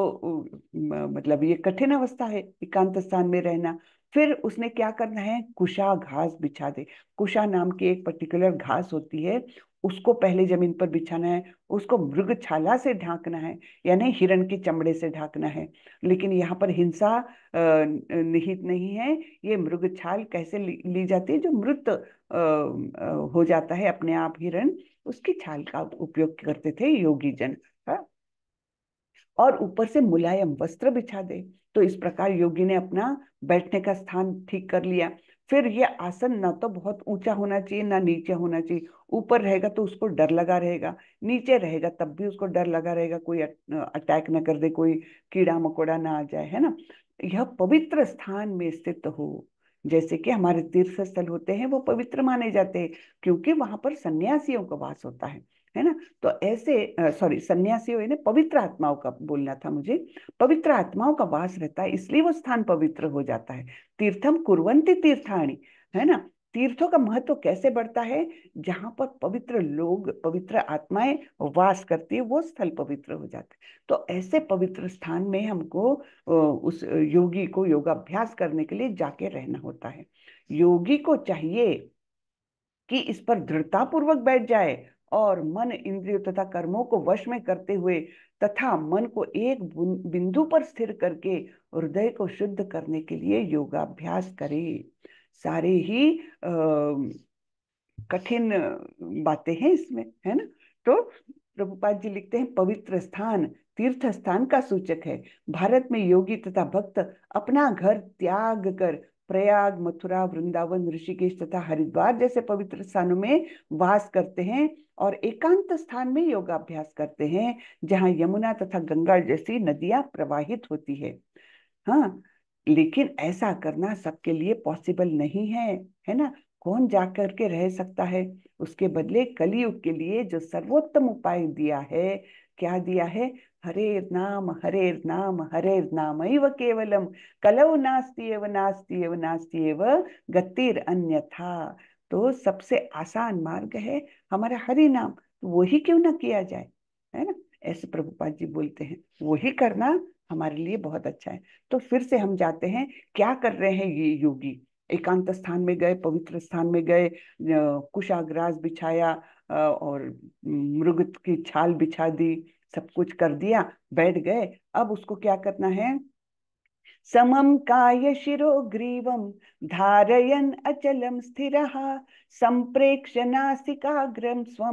मतलब ये कठिन अवस्था है एकांत स्थान में रहना फिर उसने क्या करना है कुशा घास बिछा दे कुशा नाम की एक पर्टिकुलर घास होती है उसको पहले जमीन पर बिछाना है उसको मृग छाला से ढांकना है यानी हिरण के चमड़े से ढांकना है लेकिन यहाँ पर हिंसा निहित नहीं है ये मृग छाल कैसे ली जाती है जो मृत हो जाता है अपने आप हिरण उसकी छाल का उपयोग करते थे योगी जन हाँ? और ऊपर से मुलायम वस्त्र बिछा दे तो इस प्रकार योगी ने अपना बैठने का स्थान ठीक कर लिया फिर ये आसन ना तो बहुत ऊंचा होना चाहिए ना नीचे होना चाहिए ऊपर रहेगा तो उसको डर लगा रहेगा नीचे रहेगा तब भी उसको डर लगा रहेगा कोई अटैक ना कर दे कोई कीड़ा मकोड़ा ना आ जाए है ना यह पवित्र स्थान में स्थित हो जैसे कि हमारे तीर्थ स्थल होते हैं वो पवित्र माने जाते हैं क्योंकि वहां पर सन्यासियों का वास होता है है ना तो ऐसे सॉरी सन्यासी ना पवित्र आत्माओं का बोलना था मुझे पवित्र आत्माओं का वास रहता है इसलिए वो स्थान पवित्र हो जाता है तीर्थम कुरवंती तीर्थाणी है ना तीर्थों का महत्व कैसे बढ़ता है जहां पर पवित्र लोग पवित्र आत्माएं वास करती है वो स्थल पवित्र हो जाते तो ऐसे पवित्र स्थान में हमको उस योगी को योगाभ्यास करने के लिए जाके रहना होता है योगी को चाहिए कि इस पर दृढ़तापूर्वक बैठ जाए और मन इंद्रियों तथा कर्मों को वश में करते हुए तथा मन को एक बिंदु पर स्थिर करके हृदय को शुद्ध करने के लिए योगाभ्यास करें सारे ही कठिन बातें हैं इसमें है ना तो प्रभुपाद जी लिखते हैं पवित्र स्थान तीर्थ स्थान का सूचक है भारत में योगी तथा भक्त अपना घर त्याग कर प्रयाग मथुरा वृंदावन ऋषिकेश तथा हरिद्वार जैसे पवित्र स्थानों में वास करते हैं और एकांत स्थान में योगाभ्यास करते हैं जहाँ यमुना तथा गंगा जैसी नदियां प्रवाहित होती है हाँ लेकिन ऐसा करना सबके लिए पॉसिबल नहीं है है ना कौन जा करके रह सकता है उसके बदले कलयुग के लिए जो सर्वोत्तम उपाय दिया है क्या दिया है नाम नाम हरेर्नाम नाम हरेर्नामैव केवलं कलौ नास्ति एव नास्ति एव नास्ति एव गतिर अन्यथा तो सबसे आसान मार्ग है हमारा हरि नाम तो वही क्यों ना किया जाए है ना ऐसे प्रभुपाद जी बोलते हैं वही करना हमारे लिए बहुत अच्छा है तो फिर से हम जाते हैं क्या कर रहे हैं ये योगी एकांत स्थान में गए पवित्र स्थान में गए कुशाग्रास बिछाया और मृग की छाल बिछा दी सब कुछ कर दिया बैठ गए अब उसको क्या करना है समम काय शिरो ग्रीवम धारयन अचलम स्थिर संप्रेक्ष नासिकाग्रम स्व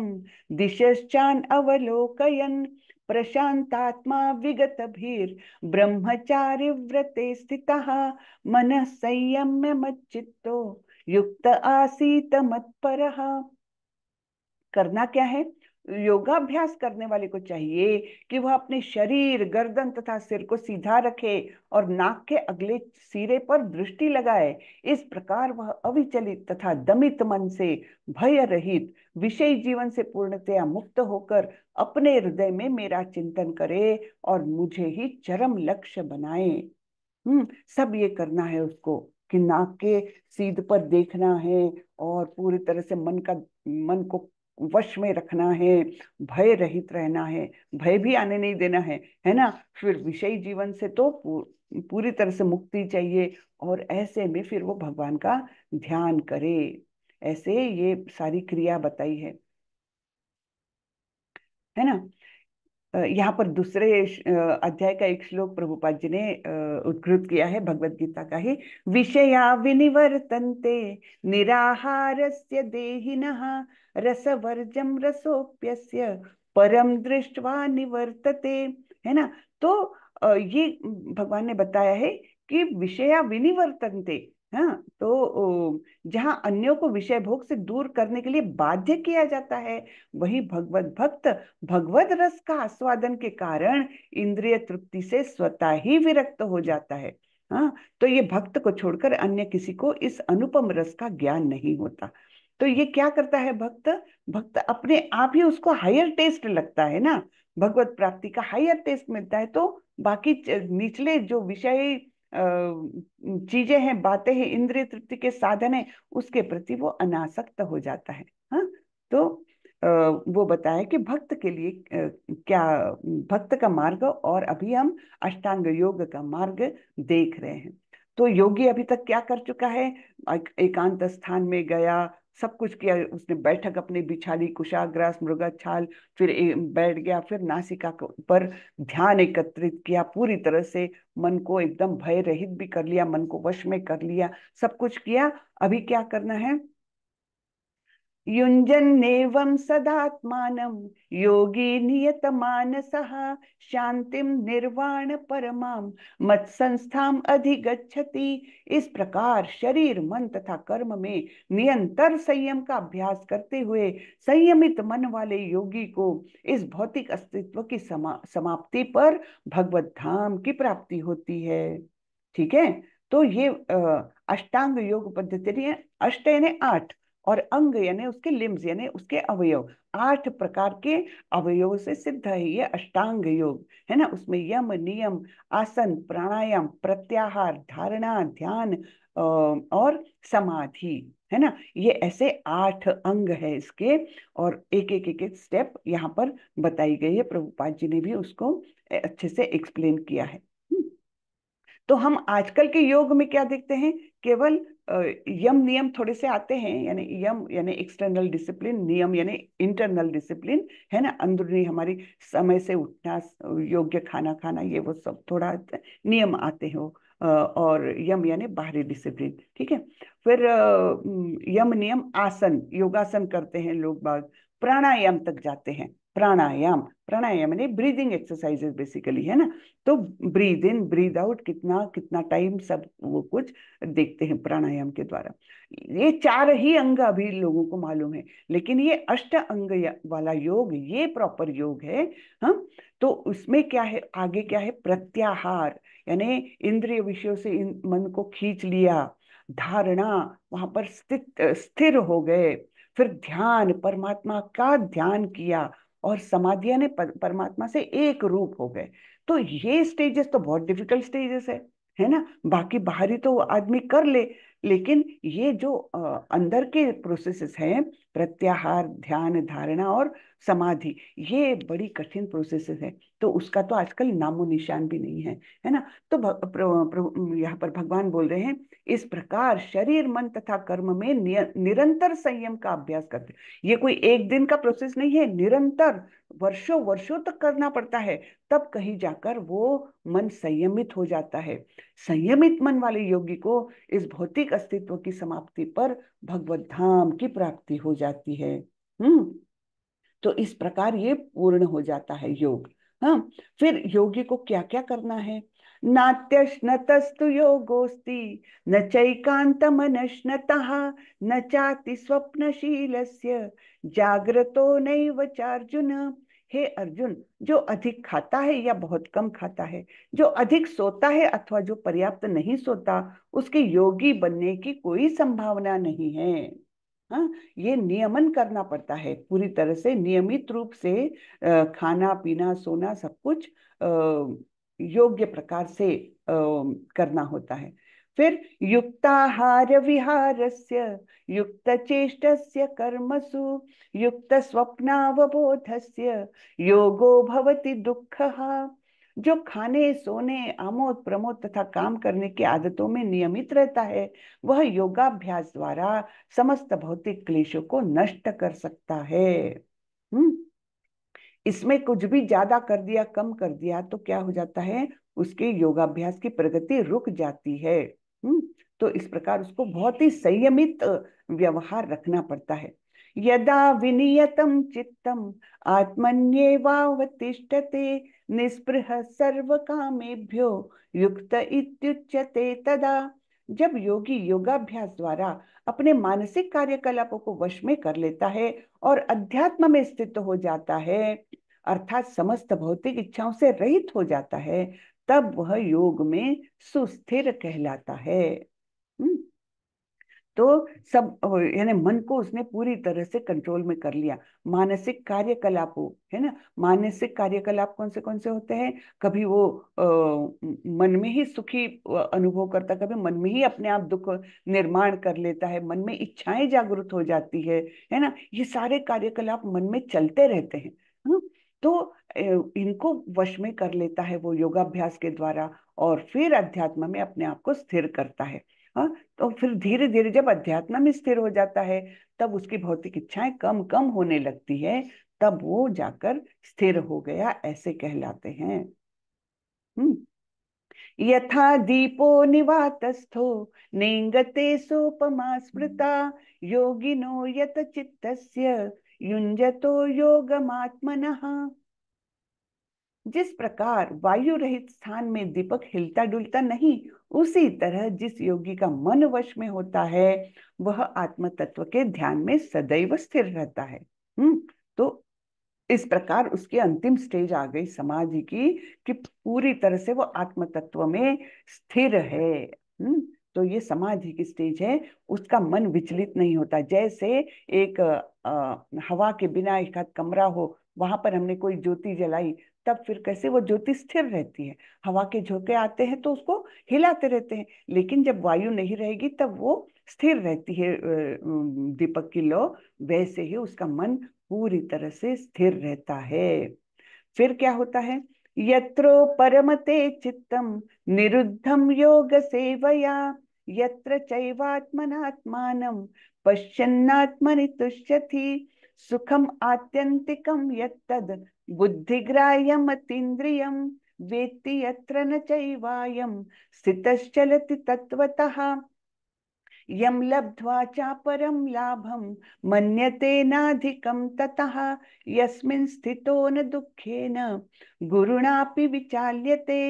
दिशान अवलोकयन प्रशांतात्मा विगत भीर ब्रह्मचारी व्रते स्थित मन संयम्य मच्चित्तो युक्त आसीत मत्पर करना क्या है योगाभ्यास करने वाले को चाहिए कि वह अपने शरीर गर्दन तथा सिर को सीधा रखे और नाक के अगले सिरे पर दृष्टि लगाए इस प्रकार वह अविचलित तथा दमित मन से भय रहित विषय जीवन से पूर्णतया मुक्त होकर अपने हृदय में मेरा चिंतन करे और मुझे ही चरम लक्ष्य बनाए हम्म सब ये करना है उसको कि नाक के सीध पर देखना है और पूरी तरह से मन का मन को वश में रखना है भय रहित रहना है भय भी आने नहीं देना है है ना फिर विषय जीवन से तो पूरी तरह से मुक्ति चाहिए और ऐसे में फिर वो भगवान का ध्यान करे ऐसे ये सारी क्रिया बताई है है ना यहाँ पर दूसरे अध्याय का एक श्लोक प्रभुपाद जी ने उद्घृत किया है भगवत गीता का ही विषया विनिवर्तन्ते निराहारस्य देहिनः रसवर्जम रसोप्यस्य परम दृष्टवा निवर्तते है ना तो ये भगवान ने बताया है कि विषया विनिवर्तन्ते हाँ तो जहाँ अन्यों को विषय भोग से दूर करने के लिए बाध्य किया जाता है वही भगवत भक्त भगवत रस का आस्वादन के कारण इंद्रिय तृप्ति से स्वतः ही विरक्त हो जाता है हाँ तो ये भक्त को छोड़कर अन्य किसी को इस अनुपम रस का ज्ञान नहीं होता तो ये क्या करता है भक्त भक्त अपने आप ही उसको हायर टेस्ट लगता है ना भगवत प्राप्ति का हायर टेस्ट मिलता है तो बाकी निचले जो विषय चीजें हैं बातें हैं इंद्रिय तृप्ति के साधन है उसके प्रति वो अनासक्त हो जाता है हा? तो वो बताया कि भक्त के लिए क्या भक्त का मार्ग और अभी हम अष्टांग योग का मार्ग देख रहे हैं तो योगी अभी तक क्या कर चुका है एकांत स्थान में गया सब कुछ किया उसने बैठक अपनी बिछाली कुशाग्रास मृगा छाल फिर बैठ गया फिर नासिका पर ध्यान एकत्रित किया पूरी तरह से मन को एकदम भय रहित भी कर लिया मन को वश में कर लिया सब कुछ किया अभी क्या करना है युञ्जन्नेवं सदात्मानं योगी नियतमानसः शांतिम निर्वाण परमाम मत्संस्थाम इस प्रकार शरीर मन तथा कर्म में निरंतर संयम का अभ्यास करते हुए संयमित मन वाले योगी को इस भौतिक अस्तित्व की समा, समाप्ति पर भगवत धाम की प्राप्ति होती है ठीक है तो ये अष्टांग योग पद्धति अष्ट यानी आठ और अंग यानी उसके लिम्स यानी उसके अवयव आठ प्रकार के अवयव से सिद्ध है ये अष्टांग योग है ना उसमें यम नियम आसन प्राणायाम प्रत्याहार धारणा ध्यान और समाधि है ना ये ऐसे आठ अंग है इसके और एक एक एक, स्टेप यहाँ पर बताई गई है प्रभुपाद जी ने भी उसको अच्छे से एक्सप्लेन किया है हम्म। तो हम आजकल के योग में क्या देखते हैं केवल यम नियम थोड़े से आते हैं यानी यम यानी एक्सटर्नल डिसिप्लिन नियम यानी इंटरनल डिसिप्लिन है ना अंदरूनी हमारी समय से उठना योग्य खाना खाना ये वो सब थोड़ा नियम आते हो और यम यानी बाहरी डिसिप्लिन ठीक है फिर यम नियम आसन योगासन करते हैं लोग बाग प्राणायाम तक जाते हैं प्राणायाम प्राणायाम यानी ब्रीदिंग एक्सरसाइजेस बेसिकली है ना तो ब्रीद इन ब्रीद आउट कितना कितना टाइम सब वो कुछ देखते हैं प्राणायाम के द्वारा ये चार ही अंग अभी लोगों को मालूम है लेकिन ये अष्ट अंग वाला योग ये प्रॉपर योग है हा? तो उसमें क्या है आगे क्या है प्रत्याहार यानी इंद्रिय विषयों से इन मन को खींच लिया धारणा वहां पर स्थित स्थिर हो गए फिर ध्यान परमात्मा का ध्यान किया और समाधिया ने परमात्मा से एक रूप हो गए तो ये स्टेजेस तो बहुत डिफिकल्ट स्टेजेस है है ना बाकी बाहरी तो आदमी कर ले लेकिन ये जो अंदर के प्रोसेसेस हैं प्रत्याहार ध्यान धारणा और समाधि ये बड़ी कठिन प्रोसेसेस है तो उसका तो आजकल नामो निशान भी नहीं है है ना तो यहाँ पर भगवान बोल रहे हैं इस प्रकार शरीर मन तथा कर्म में निरंतर संयम का अभ्यास करते ये कोई एक दिन का प्रोसेस नहीं है निरंतर वर्षों वर्षों तक करना पड़ता है तब कहीं जाकर वो मन संयमित हो जाता है संयमित मन वाले योगी को इस भौतिक अस्तित्व की समाप्ति पर भगवत धाम की प्राप्ति हो जाती है हम्म तो इस प्रकार ये पूर्ण हो जाता है योग हाँ फिर योगी को क्या क्या करना है नात्यश्नतस्तु योगोऽस्ति न मनश्नतः न चाति स्वप्नशीलस्य जाग्रतो नैव चार्जुन हे अर्जुन जो अधिक खाता है या बहुत कम खाता है जो अधिक सोता है अथवा जो पर्याप्त नहीं सोता उसके योगी बनने की कोई संभावना नहीं है हाँ ये नियमन करना पड़ता है पूरी तरह से नियमित रूप से खाना पीना सोना सब कुछ योग्य प्रकार से करना होता है फिर युक्ताहार विहारस्य युक्तचेष्टस्य कर्मसु युक्तस्वप्नावबोधस्य योगो भवति दुःखः जो खाने सोने आमोद प्रमोद तथा काम करने की आदतों में नियमित रहता है वह योगाभ्यास द्वारा समस्त भौतिक क्लेशों को नष्ट कर सकता है हम्म इसमें कुछ भी ज्यादा कर दिया कम कर दिया तो क्या हो जाता है उसके योगाभ्यास की प्रगति रुक जाती है हम्म, तो इस प्रकार उसको बहुत ही संयमित व्यवहार रखना पड़ता है यदा विनियतम चित्तम आत्मन्येवावतिष्ठते निस्पृह सर्व कामेभ्यो युक्त इत्युच्यते तदा जब योगी योगाभ्यास द्वारा अपने मानसिक कार्यकलापों को वश में कर लेता है और अध्यात्म में स्थित हो जाता है अर्थात समस्त भौतिक इच्छाओं से रहित हो जाता है तब वह योग में सुस्थिर कहलाता है हम्म। तो सब यानी मन को उसने पूरी तरह से कंट्रोल में कर लिया मानसिक कार्यकलापो है ना मानसिक कार्यकलाप कौन से कौन से होते हैं कभी वो आ, मन में ही सुखी अनुभव करता कभी मन में ही अपने आप दुख निर्माण कर लेता है मन में इच्छाएं जागृत हो जाती है है ना ये सारे कार्यकलाप मन में चलते रहते हैं हुँ? हम्म। तो इनको वश में कर लेता है वो योगाभ्यास के द्वारा और फिर अध्यात्म में अपने आप को स्थिर करता है हाँ तो फिर धीरे धीरे जब अध्यात्म में स्थिर हो जाता है तब उसकी भौतिक इच्छाएं कम कम होने लगती है तब वो जाकर स्थिर हो गया ऐसे कहलाते हैं यथा दीपो निवातस्थो नेंगते सोपमा स्मृता योगिनो यत चित्तस्य युंजतो योगमात्मनः जिस प्रकार वायु रहित स्थान में दीपक हिलता डुलता नहीं उसी तरह जिस योगी का मन वश में होता है वह आत्म तत्व के ध्यान में सदैव स्थिर रहता है हम्म तो इस प्रकार उसकी अंतिम स्टेज आ गई समाधि की कि पूरी तरह से वो आत्म तत्व में स्थिर है हम्म तो ये समाधि की स्टेज है उसका मन विचलित नहीं होता जैसे एक आ, हवा के बिना एक हाथ कमरा हो वहां पर हमने कोई ज्योति जलाई तब फिर कैसे वो ज्योति स्थिर रहती है हवा के झोंके आते हैं तो उसको हिलाते रहते हैं लेकिन जब वायु नहीं रहेगी तब वो स्थिर रहती है दीपक की लो वैसे ही उसका मन पूरी तरह से स्थिर रहता है फिर क्या होता है यत्रो परमते चित्तम निरुद्धम योग सेवया यत्र चैवात्मनात्मानं पश्यन्नात्मनि तुष्यति सुखम् आत्यन्तिकं यत्तद् बुद्धिग्राह्यमतीन्द्रियं वेत्ति यत्र न चैवायं स्थितश्चलति तत्त्वतः यं लब्ध्वा चापरं लाभं मन्यते नाधिकं ततः यस्मिन् स्थितो न दुःखेन गुरुणापि विचाल्यते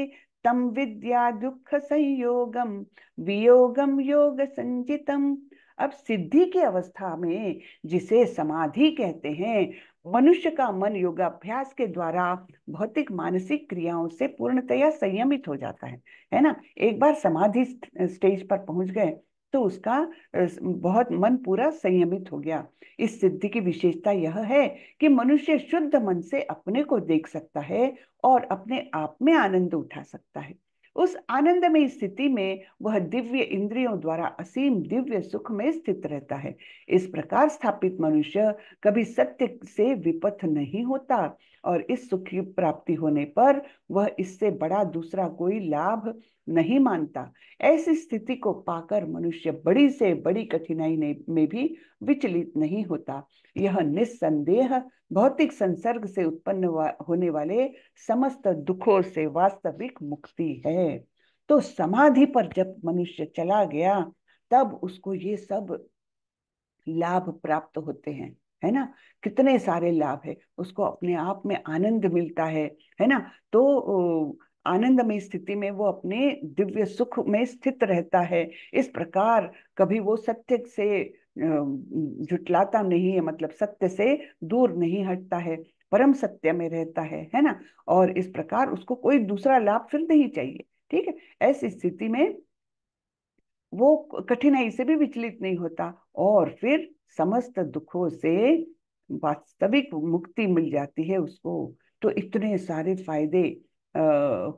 तम विद्या दुख संयोगम वियोगम योग संचितम अब सिद्धि की अवस्था में जिसे समाधि कहते हैं मनुष्य का मन योगाभ्यास के द्वारा भौतिक मानसिक क्रियाओं से पूर्णतया संयमित हो जाता है है ना एक बार समाधि स्टेज पर पहुंच गए तो उसका बहुत मन पूरा संयमित हो गया इस सिद्धि की विशेषता यह है कि मनुष्य शुद्ध मन से अपने को देख सकता है और अपने आप में आनंद उठा सकता है उस आनंदमय स्थिति में वह दिव्य इंद्रियों द्वारा असीम दिव्य सुख में स्थित रहता है इस प्रकार स्थापित मनुष्य कभी सत्य से विपथ नहीं होता और इस सुख की प्राप्ति होने पर वह इससे बड़ा दूसरा कोई लाभ नहीं मानता ऐसी स्थिति को पाकर मनुष्य बड़ी से बड़ी कठिनाई में भी विचलित नहीं होता यह निस्संदेह भौतिक संसर्ग से उत्पन्न वा, होने वाले समस्त दुखों से वास्तविक मुक्ति है तो समाधि पर जब मनुष्य चला गया तब उसको ये सब लाभ प्राप्त होते हैं है ना कितने सारे लाभ है उसको अपने आप में आनंद मिलता है है ना तो आनंदमय स्थिति में वो अपने दिव्य सुख में स्थित रहता है इस प्रकार कभी वो सत्य से जुटलाता नहीं है मतलब सत्य से दूर नहीं हटता है परम सत्य में रहता है है ना और इस प्रकार उसको कोई दूसरा लाभ फिर नहीं चाहिए ठीक है ऐसी स्थिति में वो कठिनाई से भी विचलित नहीं होता और फिर समस्त दुखों से वास्तविक मुक्ति मिल जाती है उसको तो इतने सारे फायदे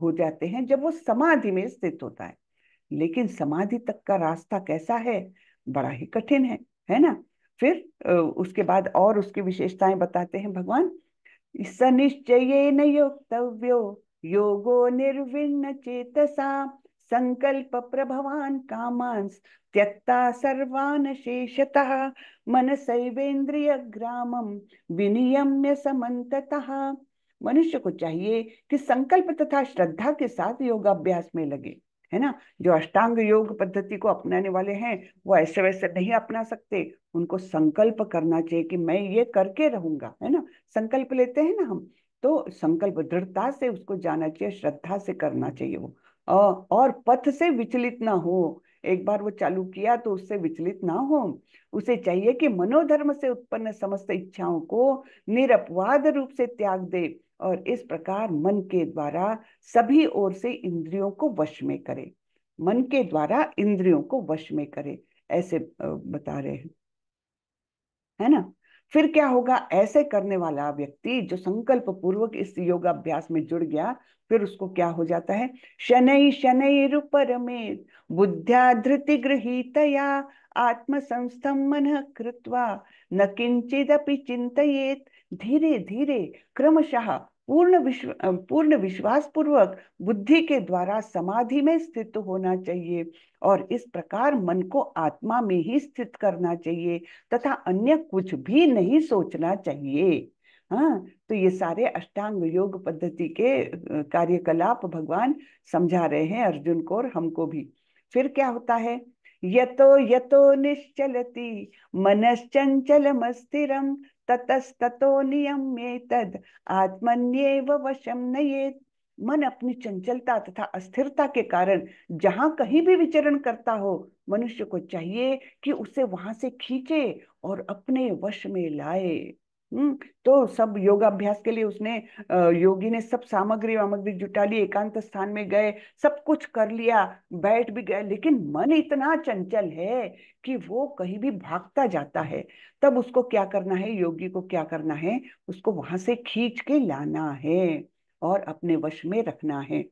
हो जाते हैं जब वो समाधि में स्थित होता है लेकिन समाधि तक का रास्ता कैसा है बड़ा ही कठिन है है ना फिर उसके बाद और उसकी विशेषताएं बताते हैं भगवान स निश्चय न योक्तव्यो योगो निर्विन्न चेतसा संकल्प प्रभवान कामांस त्यक्ता सर्वान शेषतः मन सैवेन्द्रिय ग्रामम विनियम्य समत मनुष्य को चाहिए कि संकल्प तथा श्रद्धा के साथ योगाभ्यास में लगे है ना जो अष्टांग योग पद्धति को अपनाने वाले हैं वो ऐसे वैसे नहीं अपना सकते उनको संकल्प करना चाहिए कि मैं ये करके रहूंगा है ना संकल्प लेते हैं ना हम तो संकल्प दृढ़ता से उसको जाना चाहिए श्रद्धा से करना चाहिए वो और पथ से विचलित ना हो एक बार वो चालू किया तो उससे विचलित ना हो उसे चाहिए कि मनोधर्म से उत्पन्न समस्त इच्छाओं को निरपवाद रूप से त्याग दे और इस प्रकार मन के द्वारा सभी ओर से इंद्रियों को वश में करे मन के द्वारा इंद्रियों को वश में करे ऐसे बता रहे हैं है ना फिर क्या होगा ऐसे करने वाला व्यक्ति जो संकल्प पूर्वक इस योगाभ्यास में जुड़ गया फिर उसको क्या हो जाता है शनै शनै परमे बुद्धिया धृति गृहीतया आत्मसंस्थम मन कृत्वा न किंचिदपि चिंतित धीरे धीरे क्रमशः पूर्ण विश्व पूर्ण विश्वास पूर्वक बुद्धि के द्वारा समाधि में स्थित होना चाहिए और इस प्रकार मन को आत्मा में ही स्थित करना चाहिए तथा अन्य कुछ भी नहीं सोचना चाहिए हाँ तो ये सारे अष्टांग योग पद्धति के कार्यकलाप भगवान समझा रहे हैं अर्जुन को और हमको भी फिर क्या होता है यतो यतो निश्चलति अस्थिरम ततस्ततो नियम्येतद् आत्मन्येव वशम नयेत् मन अपनी चंचलता तथा अस्थिरता के कारण जहां कहीं भी विचरण करता हो मनुष्य को चाहिए कि उसे वहां से खींचे और अपने वश में लाए हम्म, तो सब योगाभ्यास के लिए उसने योगी ने सब सामग्री वामग्री जुटा ली एकांत स्थान में गए सब कुछ कर लिया बैठ भी गए लेकिन मन इतना चंचल है कि वो कहीं भी भागता जाता है तब उसको क्या करना है योगी को क्या करना है उसको वहां से खींच के लाना है और अपने वश में रखना है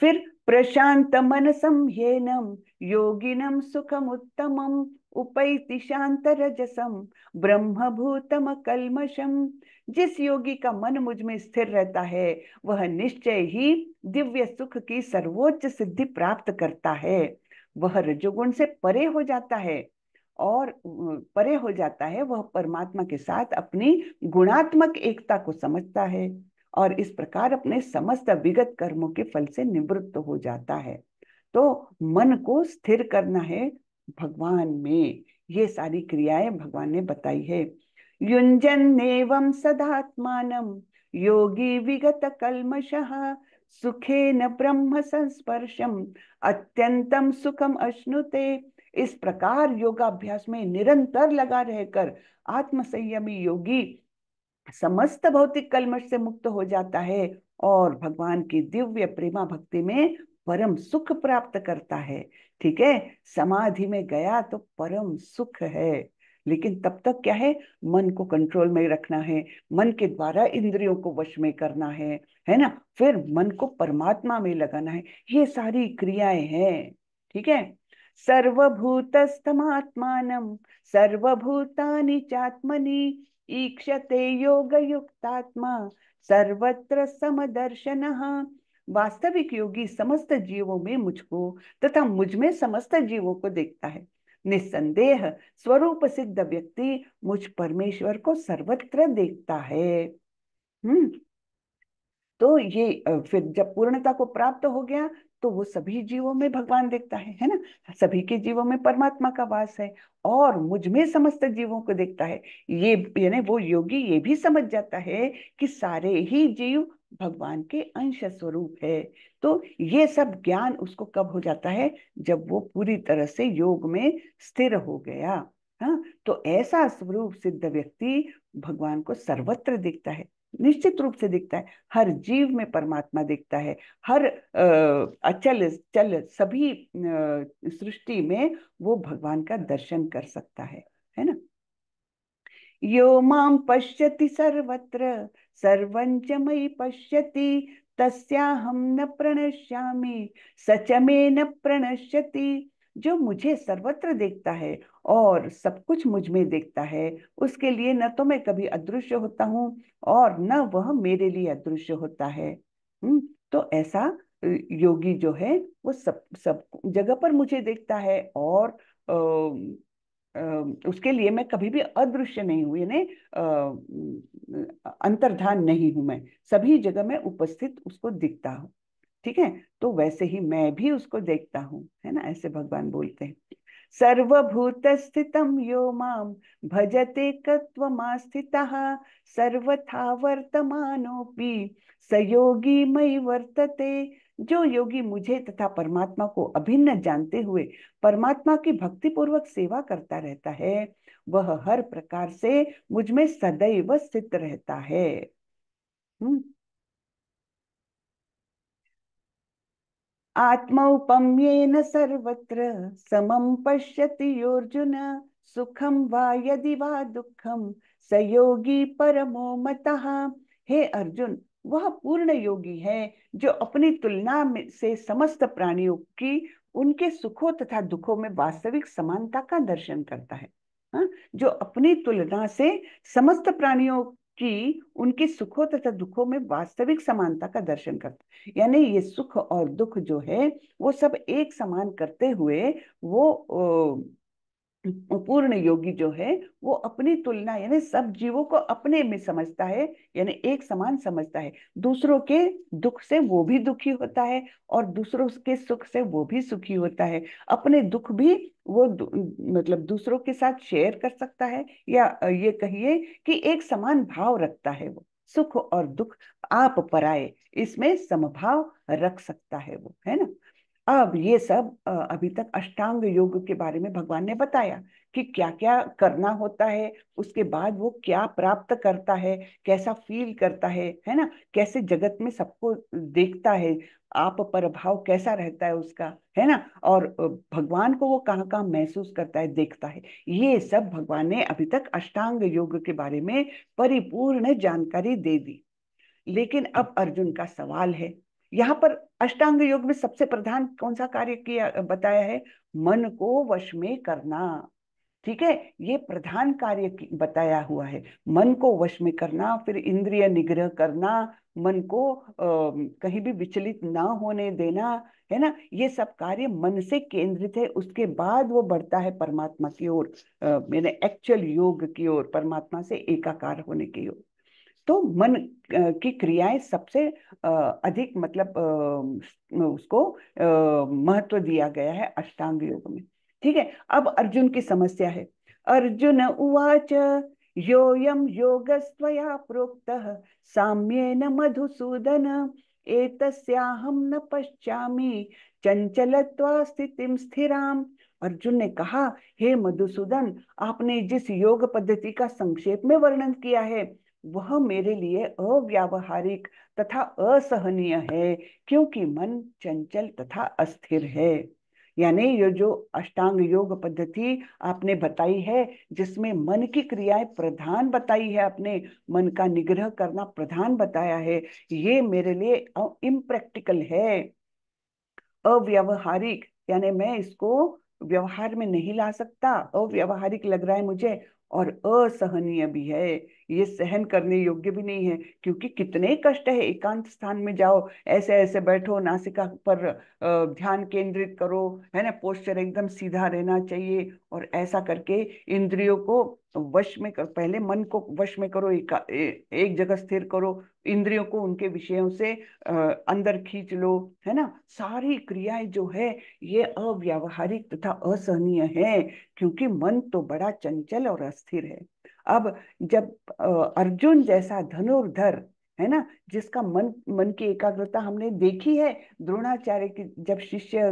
फिर प्रशांत मन संहेनम योगिनम सुखम उत्तमम उपैति शांत रजसम भूतम कलमशम जिस योगी का मन मुझ में स्थिर रहता है वह निश्चय ही दिव्य सुख की सर्वोच्च सिद्धि प्राप्त करता है वह रजोगुण से परे हो जाता है और परे हो जाता है वह परमात्मा के साथ अपनी गुणात्मक एकता को समझता है और इस प्रकार अपने समस्त विगत कर्मों के फल से निवृत्त हो जाता है तो मन को स्थिर करना है भगवान में ये सारी क्रियाएं भगवान ने बताई है युंजन एवं सदात्मान योगी विगत कलमश सुखे न ब्रह्म संस्पर्शम अत्यंतम सुखम अश्नुते इस प्रकार योगाभ्यास में निरंतर लगा रहकर आत्मसंयमी योगी समस्त भौतिक कलमश से मुक्त हो जाता है और भगवान की दिव्य प्रेमा भक्ति में परम सुख प्राप्त करता है ठीक है समाधि में गया तो परम सुख है लेकिन तब तक क्या है मन को कंट्रोल में रखना है मन के द्वारा इंद्रियों को वश में करना है है ना फिर मन को परमात्मा में लगाना है ये सारी क्रियाएं हैं ठीक है सर्वभूतस्थमात्मानम सर्वभूतानि चात्मनि ईक्षते योगयुक्तात्मा सर्वत्र समदर्शनः वास्तविक योगी समस्त जीवों में मुझको तथा में समस्त जीवों को देखता है निसंदेह स्वरूप सिद्ध व्यक्ति मुझ परमेश्वर को सर्वत्र देखता है हम्म तो ये फिर जब पूर्णता को प्राप्त हो गया तो वो सभी जीवों में भगवान देखता है है ना सभी के जीवों में परमात्मा का वास है और मुझ में समस्त जीवों को देखता है ये यानी वो योगी ये भी समझ जाता है कि सारे ही जीव भगवान के अंश स्वरूप है तो ये सब ज्ञान उसको कब हो जाता है जब वो पूरी तरह से योग में स्थिर हो गया हाँ तो ऐसा स्वरूप सिद्ध व्यक्ति भगवान को सर्वत्र दिखता है निश्चित रूप से दिखता है हर जीव में परमात्मा दिखता है हर अचल चल सभी सृष्टि में वो भगवान का दर्शन कर सकता है है ना यो मां पश्यति सर्वत्र सर्वं च मयि पश्यति तस्याहं न प्रणश्यामी सच में न प्रणश्यति जो मुझे सर्वत्र देखता है और सब कुछ मुझ में देखता है उसके लिए न तो मैं कभी अदृश्य होता हूँ और न वह मेरे लिए अदृश्य होता है हुँ? हम्म, तो ऐसा योगी जो है वो सब सब जगह पर मुझे देखता है और उसके लिए मैं कभी भी अदृश्य नहीं हूँ यानी अंतर्धान नहीं हूं मैं सभी जगह में उपस्थित उसको दिखता हूँ ठीक है तो वैसे ही मैं भी उसको देखता हूँ है ना ऐसे भगवान बोलते हैं सर्वभूत स्थितम यो माम भजते कत्वमास्थितः सर्वथा वर्तमानोपि सयोगी मयि वर्तते जो योगी मुझे तथा परमात्मा को अभिन्न जानते हुए परमात्मा की भक्ति पूर्वक सेवा करता रहता है वह हर प्रकार से मुझमें सदैव स्थित रहता है हम्म। आत्मौपम्येन सर्वत्र समं पश्यति योऽर्जुन सुखं वा यदि वा दुःखं सयोगी परमो मतः हे अर्जुन वह पूर्ण योगी है जो अपनी तुलना में से समस्त प्राणियों की उनके सुखों तथा दुखों में वास्तविक समानता का दर्शन करता है हा? जो अपनी तुलना से समस्त प्राणियों की उनके सुखों तथा दुखों में वास्तविक समानता का दर्शन करता यानी ये सुख और दुख जो है वो सब एक समान करते हुए वो पूर्ण योगी जो है वो अपनी तुलना यानी सब जीवों को अपने में समझता है यानी एक समान समझता है दूसरों के दुख से वो भी दुखी होता है और दूसरों के सुख से वो भी सुखी होता है अपने दुख भी वो दु, मतलब दूसरों के साथ शेयर कर सकता है या ये कहिए कि एक समान भाव रखता है वो सुख और दुख आप पराए इसमें समभाव रख सकता है वो है ना अब ये सब अभी तक अष्टांग योग के बारे में भगवान ने बताया कि क्या क्या करना होता है उसके बाद वो क्या प्राप्त करता है कैसा फील करता है है ना कैसे जगत में सबको देखता है आप पर भाव कैसा रहता है उसका है ना और भगवान को वो कहाँ कहाँ महसूस करता है देखता है ये सब भगवान ने अभी तक अष्टांग योग के बारे में परिपूर्ण जानकारी दे दी लेकिन अब अर्जुन का सवाल है यहाँ पर अष्टांग योग में सबसे प्रधान कौन सा कार्य किया बताया है मन को वश में करना ठीक है ये प्रधान कार्य बताया हुआ है मन को वश में करना फिर इंद्रिय निग्रह करना मन को आ, कहीं भी विचलित ना होने देना है ना ये सब कार्य मन से केंद्रित है उसके बाद वो बढ़ता है परमात्मा की ओर मैंने एक्चुअल योग की ओर परमात्मा से एकाकार होने की ओर तो मन की क्रियाएं सबसे अधिक मतलब उसको महत्व दिया गया है अष्टांग योग में ठीक है अब अर्जुन की समस्या है अर्जुन उवाच योऽयं योगस्त्वया प्रोक्तः साम्येन मधुसूदन एतस्याहम न पश्चामि चंचलत्वा स्थिति स्थिराम अर्जुन ने कहा हे मधुसूदन आपने जिस योग पद्धति का संक्षेप में वर्णन किया है वह मेरे लिए अव्यावहारिक तथा असहनीय है क्योंकि मन चंचल तथा अस्थिर है यानी ये जो अष्टांग योग पद्धति आपने बताई है जिसमें मन की क्रियाएं प्रधान बताई है अपने मन का निग्रह करना प्रधान बताया है ये मेरे लिए इम्प्रैक्टिकल है अव्यवहारिक यानी मैं इसको व्यवहार में नहीं ला सकता अव्यवहारिक लग रहा है मुझे और असहनीय भी है ये सहन करने योग्य भी नहीं है क्योंकि कितने कष्ट है एकांत स्थान में जाओ ऐसे ऐसे बैठो नासिका पर ध्यान केंद्रित करो है ना पोस्चर एकदम सीधा रहना चाहिए और ऐसा करके इंद्रियों को वश में कर पहले मन को वश में करो एक, एक जगह स्थिर करो इंद्रियों को उनके विषयों से अंदर खींच लो है ना सारी क्रियाएं जो है ये अव्यावहारिक तथा असहनीय है क्योंकि मन तो बड़ा चंचल और अस्थिर है अब जब अर्जुन जैसा धनुर्धर है ना जिसका मन मन की एकाग्रता हमने देखी है द्रोणाचार्य की जब शिष्य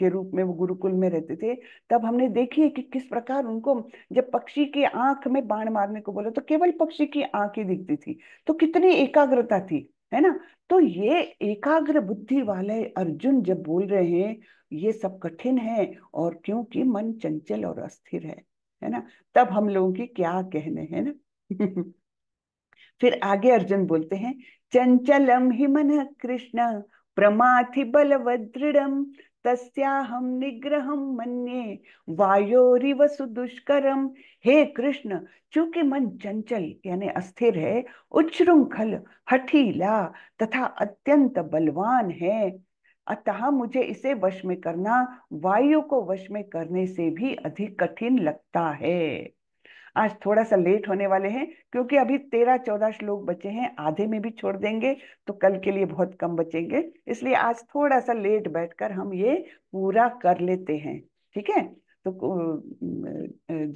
के रूप में वो गुरुकुल में रहते थे तब हमने देखी है कि किस प्रकार उनको जब पक्षी की आंख में बाण मारने को बोला तो केवल पक्षी की आंख ही दिखती थी तो कितनी एकाग्रता थी है ना तो ये एकाग्र बुद्धि वाले अर्जुन जब बोल रहे हैं ये सब कठिन है और क्योंकि मन चंचल और अस्थिर है है ना तब हम लोगों की क्या कहने है ना [laughs] फिर आगे अर्जुन बोलते हैं चंचलम ही मन कृष्ण प्रमाथि बलवदृढ़ तस्याहम निग्रहम मन्ये वसु सुदुष्करम हे कृष्ण चूंकि मन चंचल यानी अस्थिर है उच्चृंखल हठीला तथा अत्यंत बलवान है अतः मुझे इसे वश में करना वायु को वश में करने से भी अधिक कठिन लगता है आज थोड़ा सा लेट होने वाले हैं क्योंकि अभी तेरह चौदह श्लोक बचे हैं आधे में भी छोड़ देंगे तो कल के लिए बहुत कम बचेंगे इसलिए आज थोड़ा सा लेट बैठकर हम ये पूरा कर लेते हैं ठीक है तो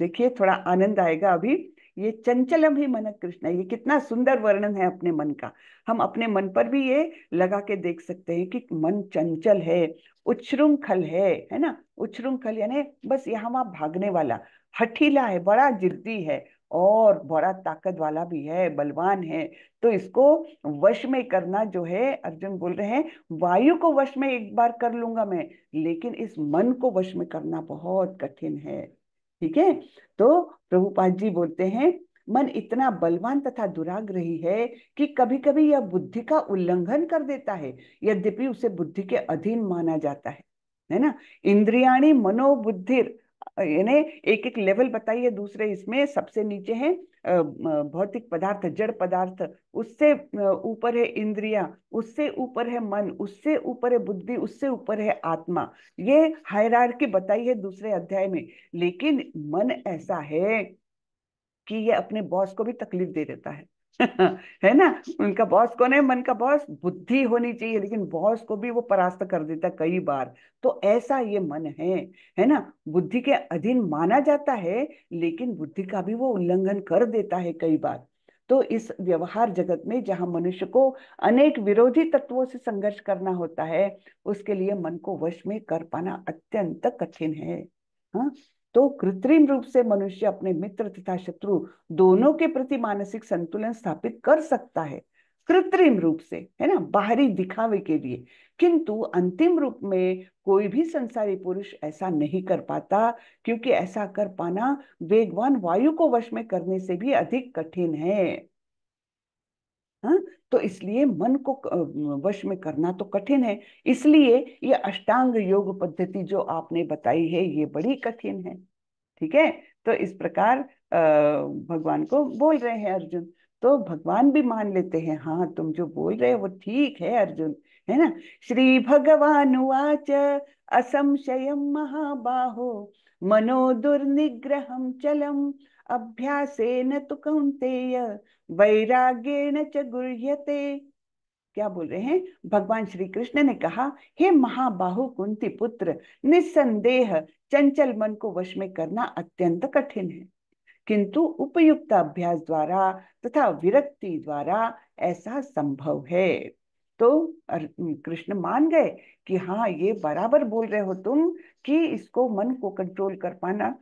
देखिए थोड़ा आनंद आएगा अभी ये चंचलम ही मन कृष्ण ये कितना सुंदर वर्णन है अपने मन का हम अपने मन पर भी ये लगा के देख सकते हैं कि मन चंचल है उच्छृंखल है है ना उच्छृंखल यानी बस यहाँ वहां भागने वाला हठीला है बड़ा जिद्दी है और बड़ा ताकत वाला भी है बलवान है तो इसको वश में करना जो है अर्जुन बोल रहे हैं वायु को वश में एक बार कर लूंगा मैं लेकिन इस मन को वश में करना बहुत कठिन है ठीक है तो प्रभुपाद जी बोलते हैं मन इतना बलवान तथा दुराग्रही है कि कभी कभी यह बुद्धि का उल्लंघन कर देता है यद्यपि उसे बुद्धि के अधीन माना जाता है है ना इंद्रियाणी मनोबुद्धि यानी एक एक लेवल बताइए दूसरे इसमें सबसे नीचे है भौतिक पदार्थ जड़ पदार्थ उससे ऊपर है इंद्रिया उससे ऊपर है मन उससे ऊपर है बुद्धि उससे ऊपर है आत्मा ये हायरार्की बताई है दूसरे अध्याय में लेकिन मन ऐसा है कि ये अपने बॉस को भी तकलीफ दे देता है [laughs] है ना उनका बॉस कौन है मन का बॉस बुद्धि होनी चाहिए लेकिन बॉस को भी वो परास्त कर देता कई बार तो ऐसा ये मन है है ना बुद्धि के अधीन माना जाता है लेकिन बुद्धि का भी वो उल्लंघन कर देता है कई बार तो इस व्यवहार जगत में जहां मनुष्य को अनेक विरोधी तत्वों से संघर्ष करना होता है उसके लिए मन को वश में कर पाना अत्यंत कठिन है हा? तो कृत्रिम रूप से मनुष्य अपने मित्र तथा शत्रु दोनों के प्रति मानसिक संतुलन स्थापित कर सकता है कृत्रिम रूप से है ना बाहरी दिखावे के लिए किंतु अंतिम रूप में कोई भी संसारी पुरुष ऐसा नहीं कर पाता क्योंकि ऐसा कर पाना वेगवान वायु को वश में करने से भी अधिक कठिन है हाँ तो इसलिए मन को वश में करना तो कठिन है इसलिए ये अष्टांग योग पद्धति जो आपने बताई है ये बड़ी कठिन है ठीक है तो इस प्रकार भगवान को बोल रहे हैं अर्जुन तो भगवान भी मान लेते हैं हाँ तुम जो बोल रहे हो वो ठीक है अर्जुन है ना श्री भगवान उवाच असंशय महाबाहो मनो दुर्निग्रह चलम अभ्यास न तो कौंते वैराग्येण च गुह्यते क्या बोल रहे हैं भगवान श्री कृष्ण ने कहा हे महाबाहु कुंती पुत्र निसंदेह चंचल मन को वश में करना अत्यंत कठिन है किंतु उपयुक्त अभ्यास द्वारा तथा विरक्ति द्वारा ऐसा संभव है तो कृष्ण मान गए कि हाँ ये बराबर बोल रहे हो तुम कि इसको मन को कंट्रोल कर पाना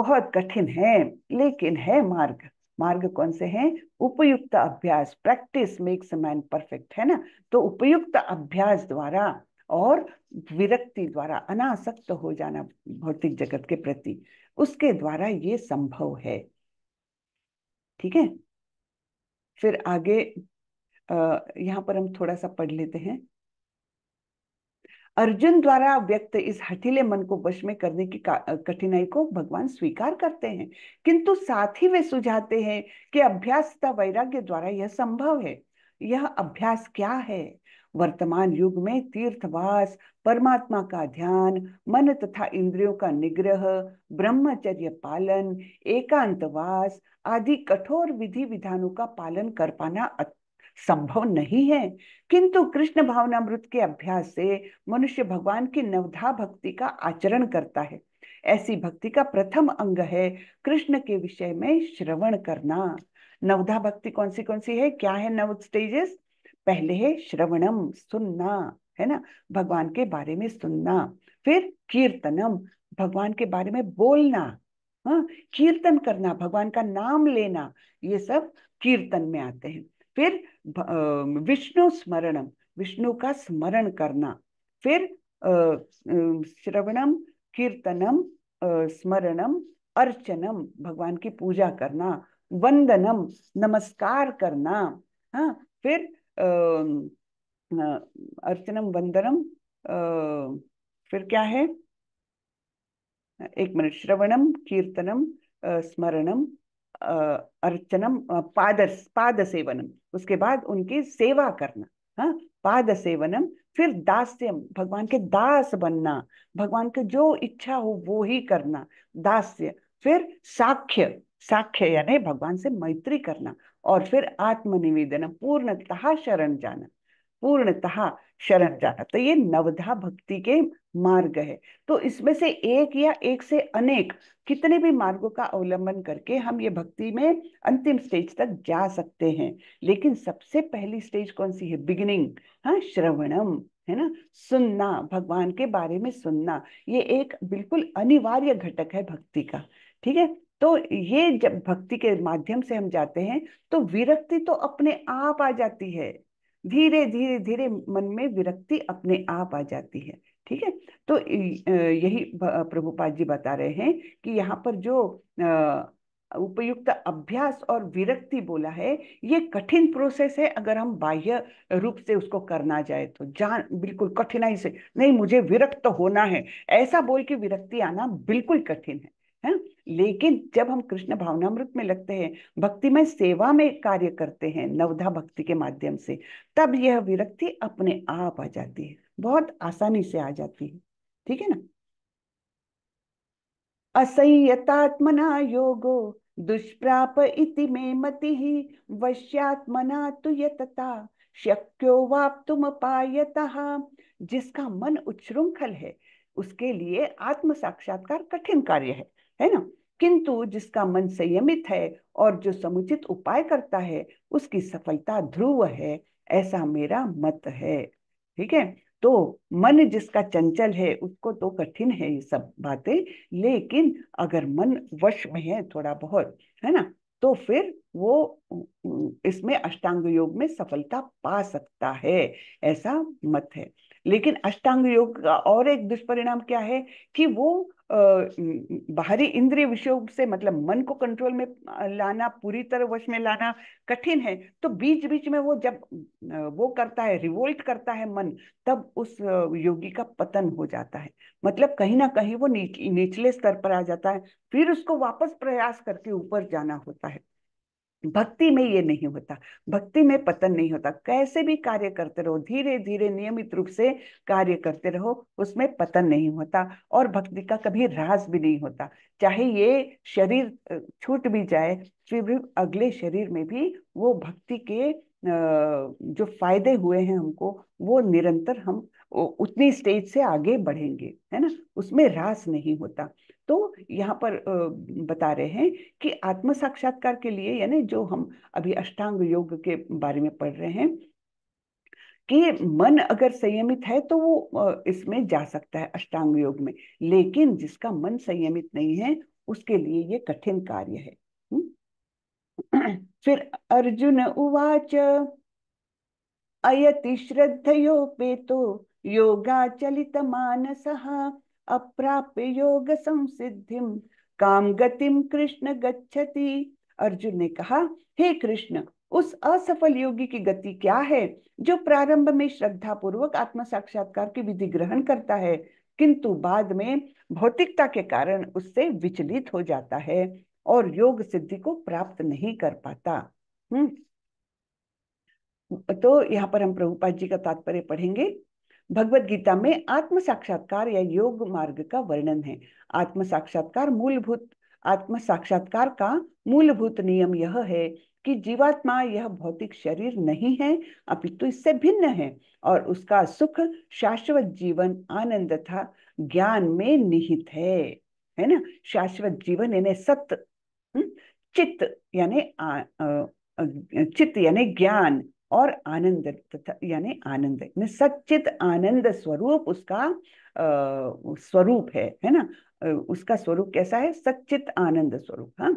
बहुत कठिन है लेकिन है मार्ग मार्ग कौन से हैं उपयुक्त अभ्यास प्रैक्टिस मेक्स मैन परफेक्ट है ना तो उपयुक्त अभ्यास द्वारा और विरक्ति द्वारा अनासक्त हो जाना भौतिक जगत के प्रति उसके द्वारा ये संभव है ठीक है फिर आगे यहाँ पर हम थोड़ा सा पढ़ लेते हैं अर्जुन द्वारा व्यक्त इस हठीले मन को वश में करने की कठिनाई को भगवान स्वीकार करते हैं किंतु साथ ही वे सुझाते हैं कि अभ्यास तथा वैराग्य द्वारा यह संभव है यह अभ्यास क्या है वर्तमान युग में तीर्थवास परमात्मा का ध्यान मन तथा इंद्रियों का निग्रह ब्रह्मचर्य पालन एकांतवास आदि कठोर विधि विधानों का पालन कर पाना संभव नहीं है किंतु कृष्ण भावनामृत के अभ्यास से मनुष्य भगवान की नवधा भक्ति का आचरण करता है ऐसी भक्ति का प्रथम अंग है कृष्ण के विषय में श्रवण करना नवधा भक्ति कौन सी कौन सी है क्या है नव स्टेजेस पहले है श्रवणम सुनना है ना भगवान के बारे में सुनना फिर कीर्तनम भगवान के बारे में बोलना हाँ कीर्तन करना भगवान का नाम लेना ये सब कीर्तन में आते हैं फिर विष्णु स्मरणम विष्णु का स्मरण करना फिर श्रवणम कीर्तनम स्मरणम अर्चनम भगवान की पूजा करना वंदनम नमस्कार करना हाँ फिर अः अर्चनम वंदनम फिर क्या है एक मिनट श्रवणम कीर्तनम स्मरणम अर्चनम पाद पाद सेवनम उसके बाद उनकी सेवा करना हाँ पाद सेवनम फिर दास्यम भगवान के दास बनना भगवान के जो इच्छा हो वो ही करना दास्य फिर साख्य साख्य यानी भगवान से मैत्री करना और फिर आत्मनिवेदन पूर्णतः शरण जाना पूर्णतः शरण जाना तो ये नवधा भक्ति के मार्ग है तो इसमें से एक या एक से अनेक कितने भी मार्गों का अवलंबन करके हम ये भक्ति में अंतिम स्टेज तक जा सकते हैं लेकिन सबसे पहली स्टेज कौन सी है बिगिनिंग हाँ श्रवणम है ना सुनना भगवान के बारे में सुनना ये एक बिल्कुल अनिवार्य घटक है भक्ति का ठीक है तो ये जब भक्ति के माध्यम से हम जाते हैं तो विरक्ति तो अपने आप आ जाती है धीरे धीरे धीरे मन में विरक्ति अपने आप आ जाती है ठीक है तो यही प्रभुपाद जी बता रहे हैं कि यहाँ पर जो उपयुक्त अभ्यास और विरक्ति बोला है ये कठिन प्रोसेस है अगर हम बाह्य रूप से उसको करना जाए तो जान बिल्कुल कठिनाई से नहीं मुझे विरक्त तो होना है ऐसा बोल के विरक्ति आना बिल्कुल कठिन है है लेकिन जब हम कृष्ण भावनामृत में लगते हैं भक्ति में सेवा में कार्य करते हैं नवधा भक्ति के माध्यम से तब यह विरक्ति अपने आप आ जाती है बहुत आसानी से आ जाती है ठीक है ना असंयतात्मना योगो दुष्प्राप इति में मति वश्यात्मना तु यतता शक्यो वाप्तुम पायतः जिसका मन उच्छृंखल है उसके लिए आत्म साक्षात्कार कठिन कार्य है है ना किंतु जिसका मन संयमित है और जो समुचित उपाय करता है उसकी सफलता ध्रुव है ऐसा मेरा मत है ठीक है तो मन जिसका चंचल है उसको तो कठिन है ये सब बातें लेकिन अगर मन वश में है थोड़ा बहुत है ना तो फिर वो इसमें अष्टांग योग में सफलता पा सकता है ऐसा मत है लेकिन अष्टांग योग का और एक दुष्परिणाम क्या है कि वो बाहरी इंद्रिय विषयों से मतलब मन को कंट्रोल में लाना पूरी तरह वश में लाना कठिन है तो बीच बीच में वो जब वो करता है रिवोल्ट करता है मन तब उस योगी का पतन हो जाता है मतलब कहीं ना कहीं वो निचले स्तर पर आ जाता है फिर उसको वापस प्रयास करके ऊपर जाना होता है भक्ति में ये नहीं होता भक्ति में पतन नहीं होता कैसे भी कार्य करते रहो धीरे धीरे नियमित रूप से कार्य करते रहो उसमें पतन नहीं होता और भक्ति का कभी रास भी नहीं होता चाहे ये शरीर छूट भी जाए फिर अगले शरीर में भी वो भक्ति के जो फायदे हुए हैं हमको वो निरंतर हम उतनी स्टेज से आगे बढ़ेंगे है ना उसमें रास नहीं होता तो यहाँ पर बता रहे हैं कि आत्म साक्षात्कार के लिए यानी जो हम अभी अष्टांग योग के बारे में पढ़ रहे हैं कि मन अगर संयमित है तो वो इसमें जा सकता है अष्टांग योग में लेकिन जिसका मन संयमित नहीं है उसके लिए ये कठिन कार्य है [clears throat] फिर अर्जुन उवाच अयति श्रद्धयोपेतो योगाचलित मानसः अप्राप्य योग संसिद्धिम काम गतिम कृष्ण गच्छति अर्जुन ने कहा हे hey कृष्ण उस असफल योगी की गति क्या है जो प्रारंभ में श्रद्धा पूर्वक आत्म साक्षात्कार की विधि ग्रहण करता है किंतु बाद में भौतिकता के कारण उससे विचलित हो जाता है और योग सिद्धि को प्राप्त नहीं कर पाता हम्म तो यहाँ पर हम प्रभुपाद जी का तात्पर्य पढ़ेंगे भगवत गीता में आत्म साक्षात्कार या योग मार्ग का वर्णन है आत्म साक्षात्कार मूलभूत आत्म साक्षात्कार का मूलभूत नियम यह है कि जीवात्मा यह भौतिक शरीर नहीं है अपितु इससे भिन्न है और उसका सुख शाश्वत जीवन आनंद तथा ज्ञान में निहित है है ना शाश्वत जीवन यानी सत्य हम्म, चित्त यानी चित्त यानी ज्ञान और आनंद यानी आनंद सचित आनंद स्वरूप उसका आ, स्वरूप है है ना उसका स्वरूप कैसा है सचित आनंद स्वरूप हाँ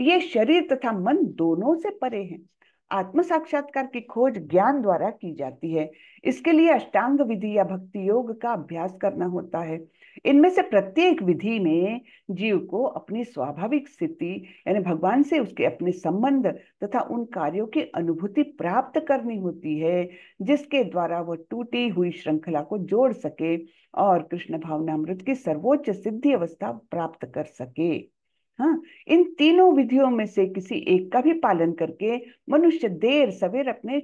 ये शरीर तथा मन दोनों से परे है आत्म साक्षात्कार की खोज ज्ञान द्वारा की जाती है इसके लिए अष्टांग विधि या भक्ति योग का अभ्यास करना होता है इनमें से प्रत्येक विधि में जीव को अपनी स्वाभाविक स्थिति यानी भगवान से उसके अपने संबंध तथा उन कार्यों की अनुभूति प्राप्त करनी होती है जिसके द्वारा वह टूटी हुई श्रृंखला को जोड़ सके और कृष्ण भावनामृत की सर्वोच्च सिद्धि अवस्था प्राप्त कर सके हाँ इन तीनों विधियों में से किसी एक का भी पालन करके मनुष्य देर सवेर अपने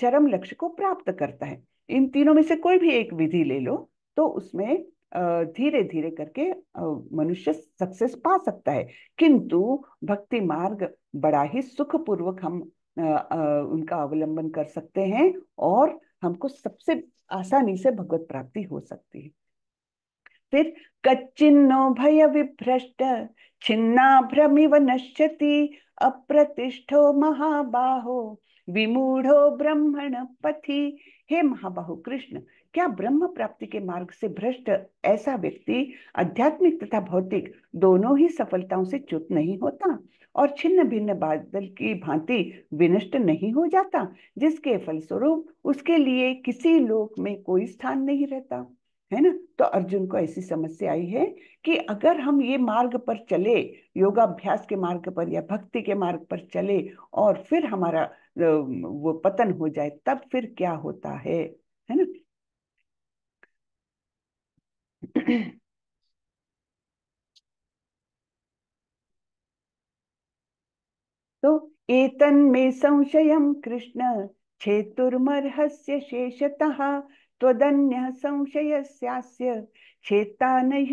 चरम लक्ष्य को प्राप्त करता है इन तीनों में से कोई भी एक विधि ले लो तो उसमें धीरे धीरे करके मनुष्य सक्सेस पा सकता है किंतु भक्ति मार्ग बड़ा ही सुखपूर्वक हम उनका अवलंबन कर सकते हैं और हमको सबसे आसानी से भगवत प्राप्ति हो सकती है फिर कच्चिन्नो भय विभ्रष्ट छिन्ना भ्रमिव नश्यति अप्रतिष्ठो महाबाहो विमूढ़ो ब्रह्मण पथि हे महाबाहु कृष्ण क्या ब्रह्म प्राप्ति के मार्ग से भ्रष्ट ऐसा व्यक्ति आध्यात्मिक तथा भौतिक दोनों ही सफलताओं से च्युत नहीं होता और छिन्न भिन्न बादल की भांति विनष्ट नहीं हो जाता जिसके फलस्वरूप उसके लिए किसी लोक में कोई स्थान नहीं रहता है ना तो अर्जुन को ऐसी समस्या आई है कि अगर हम ये मार्ग पर चले योगाभ्यास के मार्ग पर या भक्ति के मार्ग पर चले और फिर हमारा वो पतन हो जाए तब फिर क्या होता है है ना [clears throat] तो एतन में संशय कृष्ण छेतुर्मर्हस्य शेषतः त्वदन्य संशय स्यास्य छेता न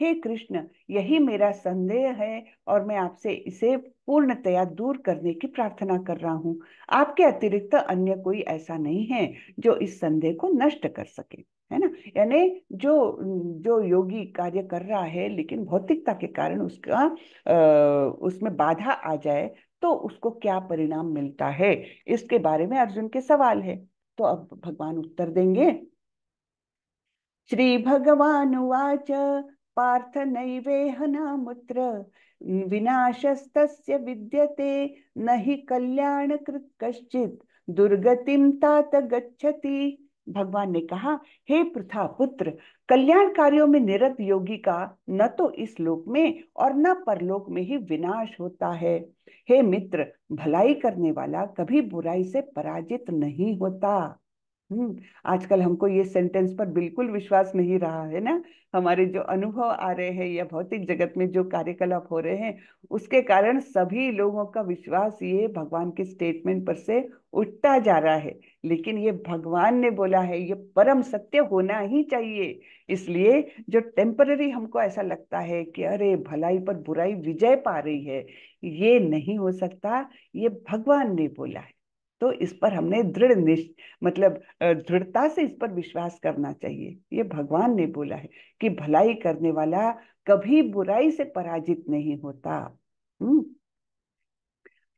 हे कृष्ण यही मेरा संदेह है और मैं आपसे इसे पूर्णतया दूर करने की प्रार्थना कर रहा हूं आपके अतिरिक्त अन्य कोई ऐसा नहीं है जो इस संदेह को नष्ट कर सके है ना यानी जो जो योगी कार्य कर रहा है लेकिन भौतिकता के कारण उसका उसमें बाधा आ जाए तो उसको क्या परिणाम मिलता है इसके बारे में अर्जुन के सवाल है तो अब भगवान उत्तर देंगे श्री भगवान वाच पार्थ नैवेह नामुत्र विनाशस्तस्य विद्यते न कल्याण कृत कश्चित दुर्गतिम तात गच्छति भगवान ने कहा हे प्रथा पुत्र कल्याण कार्यों में निरत योगी का न तो इस लोक में और न परलोक में ही विनाश होता है हे मित्र भलाई करने वाला कभी बुराई से पराजित नहीं होता हम्म आजकल हमको ये सेंटेंस पर बिल्कुल विश्वास नहीं रहा है ना हमारे जो अनुभव आ रहे हैं या भौतिक जगत में जो कार्यकलाप हो रहे हैं उसके कारण सभी लोगों का विश्वास ये भगवान के स्टेटमेंट पर से उठता जा रहा है लेकिन ये भगवान ने बोला है ये परम सत्य होना ही चाहिए इसलिए जो टेम्पररी हमको ऐसा लगता है कि अरे भलाई पर बुराई विजय पा रही है ये नहीं हो सकता ये भगवान ने बोला है तो इस पर हमने दृढ़ मतलब दृढ़ता से इस पर विश्वास करना चाहिए ये भगवान ने बोला है कि भलाई करने वाला कभी बुराई से पराजित नहीं होता हम्म।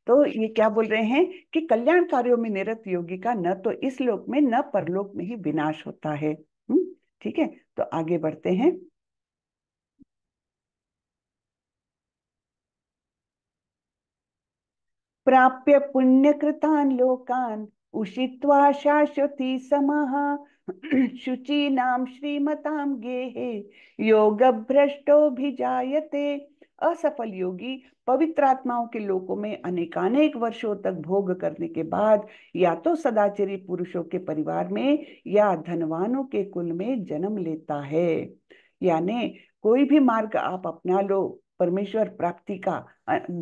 तो ये क्या बोल रहे हैं कि कल्याण कार्यों में निरत योगी का न तो इस लोक में न परलोक में ही विनाश होता है हम्म। ठीक है तो आगे बढ़ते हैं प्राप्य पुण्यकृतान् लोकान् उषित्वा शाश्वती समः शुचीनां श्रीमतां गेहे योगभ्रष्टोऽभिजायते असफल योगी पवित्र आत्माओं के लोकों में अनेकानेक वर्षों तक भोग करने के बाद या तो सदाचरी पुरुषों के परिवार में या धनवानों के कुल में जन्म लेता है यानी कोई भी मार्ग आप अपना लो परमेश्वर प्राप्ति का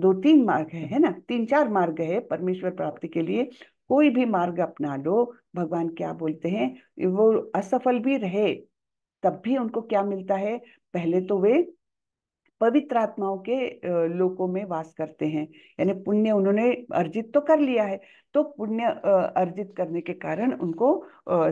दो तीन मार्ग है है ना तीन चार मार्ग है परमेश्वर प्राप्ति के लिए कोई भी मार्ग अपना लो भगवान क्या बोलते हैं वो असफल भी रहे तब भी उनको क्या मिलता है पहले तो वे पवित्र आत्माओं के लोकों में वास करते हैं यानी पुण्य उन्होंने अर्जित तो कर लिया है तो पुण्य अर्जित करने के कारण उनको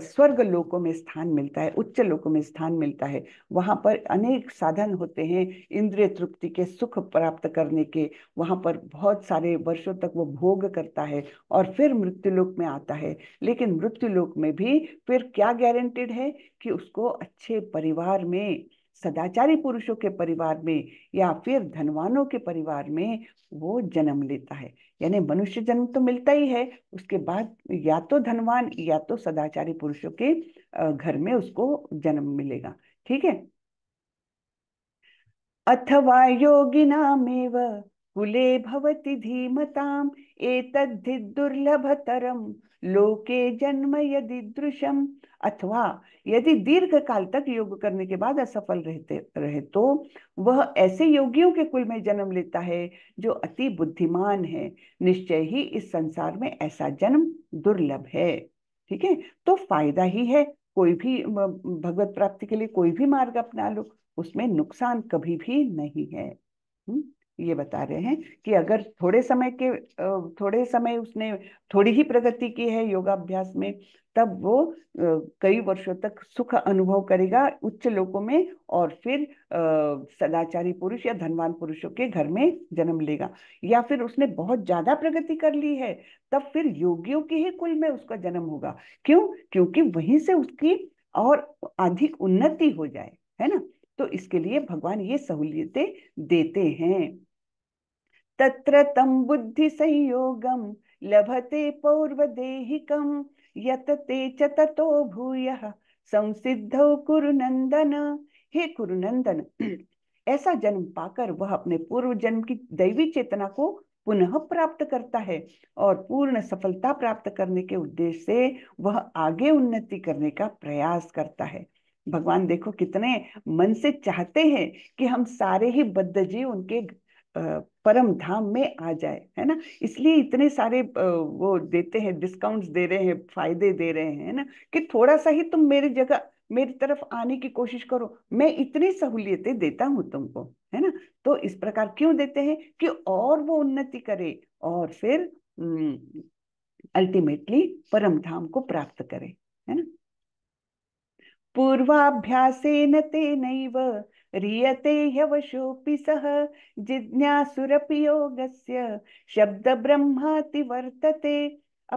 स्वर्ग लोकों में स्थान मिलता है उच्च लोकों में स्थान मिलता है वहां पर अनेक साधन होते हैं इंद्रिय तृप्ति के सुख प्राप्त करने के वहां पर बहुत सारे वर्षों तक वो भोग करता है और फिर मृत्यु लोक में आता है लेकिन मृत्यु लोक में भी फिर क्या गारंटेड है कि उसको अच्छे परिवार में सदाचारी पुरुषों के परिवार में या फिर धनवानों के परिवार में वो जन्म लेता है यानी मनुष्य जन्म तो मिलता ही है उसके बाद या तो धनवान या तो सदाचारी पुरुषों के घर में उसको जन्म मिलेगा ठीक है अथवा योगिना कुले भवति धीमताम् एतद्धि दुर्लभतरम् लोके जन्म यदि दृशम अथवा यदि दीर्घ काल तक योग करने के बाद असफल रहते रहे तो वह ऐसे योगियों के कुल में जन्म लेता है जो अति बुद्धिमान है निश्चय ही इस संसार में ऐसा जन्म दुर्लभ है ठीक है तो फायदा ही है कोई भी भगवत प्राप्ति के लिए कोई भी मार्ग अपना लो उसमें नुकसान कभी भी नहीं है हुँ? ये बता रहे हैं कि अगर थोड़े समय के थोड़े समय उसने थोड़ी ही प्रगति की है योगाभ्यास में तब वो कई वर्षों तक सुख अनुभव करेगा उच्च लोकों में और फिर सदाचारी पुरुष या धनवान पुरुषों के घर में जन्म लेगा या फिर उसने बहुत ज्यादा प्रगति कर ली है तब फिर योगियों के ही कुल में उसका जन्म होगा क्यों क्योंकि वहीं से उसकी और अधिक उन्नति हो जाए है ना तो इसके लिए भगवान ये सहूलियतें देते हैं तत्र तं बुद्धिसंयोगं लभते पौर्वदेहिकं यतते च ततो भूयः संसिद्धौ कुरुनंदन हे कुरुनंदन [clears throat] ऐसा जन्म पाकर वह अपने पूर्व जन्म की दैवी चेतना को पुनः प्राप्त करता है और पूर्ण सफलता प्राप्त करने के उद्देश्य से वह आगे उन्नति करने का प्रयास करता है भगवान देखो कितने मन से चाहते हैं कि हम सारे ही बद्ध जीव उनके परम धाम में आ जाए है ना इसलिए इतने सारे वो देते हैं डिस्काउंट्स दे रहे हैं फायदे दे रहे हैं ना कि थोड़ा सा ही तुम मेरी जगह मेरी तरफ आने की कोशिश करो मैं इतनी सहूलियतें देता हूं तुमको है ना तो इस प्रकार क्यों देते हैं कि और वो उन्नति करे और फिर अल्टीमेटली परम धाम को प्राप्त करे है ना पूर्वाभ्यास नैव रियते ह्यवशोऽपि सः जिज्ञासुरपि योगस्य शब्द ब्रह्माति वर्तते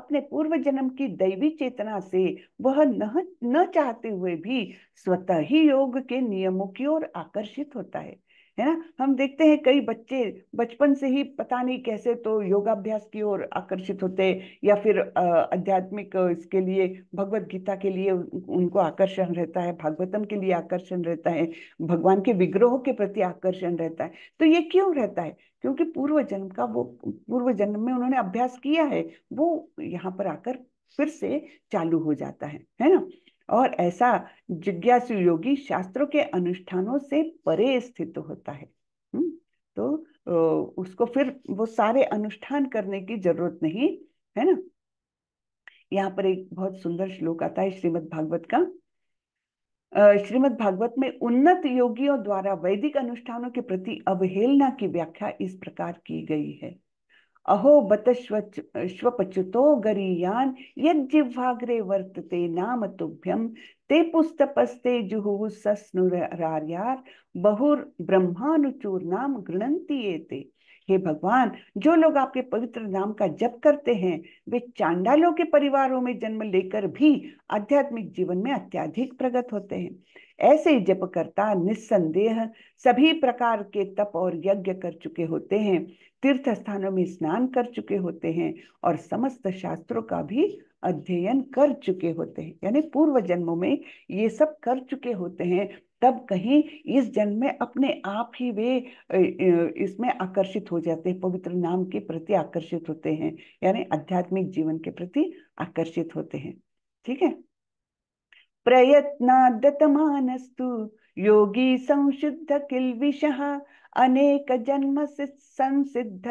अपने पूर्व जन्म की दैवी चेतना से वह न न चाहते हुए भी स्वतः ही योग के नियमों की ओर आकर्षित होता है है ना हम देखते हैं कई बच्चे बचपन से ही पता नहीं कैसे तो योगाभ्यास की ओर आकर्षित होते या फिर आध्यात्मिक इसके लिए भगवत गीता के लिए उनको आकर्षण रहता है भागवतम के लिए आकर्षण रहता है भगवान के विग्रहों के प्रति आकर्षण रहता है तो ये क्यों रहता है क्योंकि पूर्व जन्म का वो पूर्व जन्म में उन्होंने अभ्यास किया है वो यहाँ पर आकर फिर से चालू हो जाता है है ना और ऐसा जिज्ञासु योगी शास्त्रों के अनुष्ठानों से परे स्थित होता है हम्म, तो उसको फिर वो सारे अनुष्ठान करने की जरूरत नहीं है ना यहाँ पर एक बहुत सुंदर श्लोक आता है श्रीमद् भागवत का श्रीमद् भागवत में उन्नत योगियों द्वारा वैदिक अनुष्ठानों के प्रति अवहेलना की व्याख्या इस प्रकार की गई है अहो बतश्वपच्युतो गरीयान यज्जिह्वाग्रे वर्तते नाम तुभ्यं ते पुस्तपस्ते जुहुः सस्नुरार्यार् बहुर्ब्रह्मानुचूर्णां गृणन्ति एते हे भगवान जो लोग आपके पवित्र नाम का जप करते हैं वे चांडालों के परिवारों में जन्म लेकर भी आध्यात्मिक जीवन में अत्याधिक प्रगत होते हैं ऐसे जपकर्ता निस्संदेह सभी प्रकार के तप और यज्ञ कर चुके होते हैं तीर्थ स्थानों में स्नान कर चुके होते हैं और समस्त शास्त्रों का भी अध्ययन कर चुके होते हैं यानी पूर्व जन्मों में ये सब कर चुके होते हैं तब कहीं इस जन्म में अपने आप ही वे इसमें आकर्षित हो जाते हैं पवित्र नाम के प्रति आकर्षित होते हैं यानी आध्यात्मिक जीवन के प्रति आकर्षित होते हैं ठीक है प्रयत्न प्रयत्नादतमानस्तु योगी संशुद्ध किल्विषः अनेक जन्म से संसिद्ध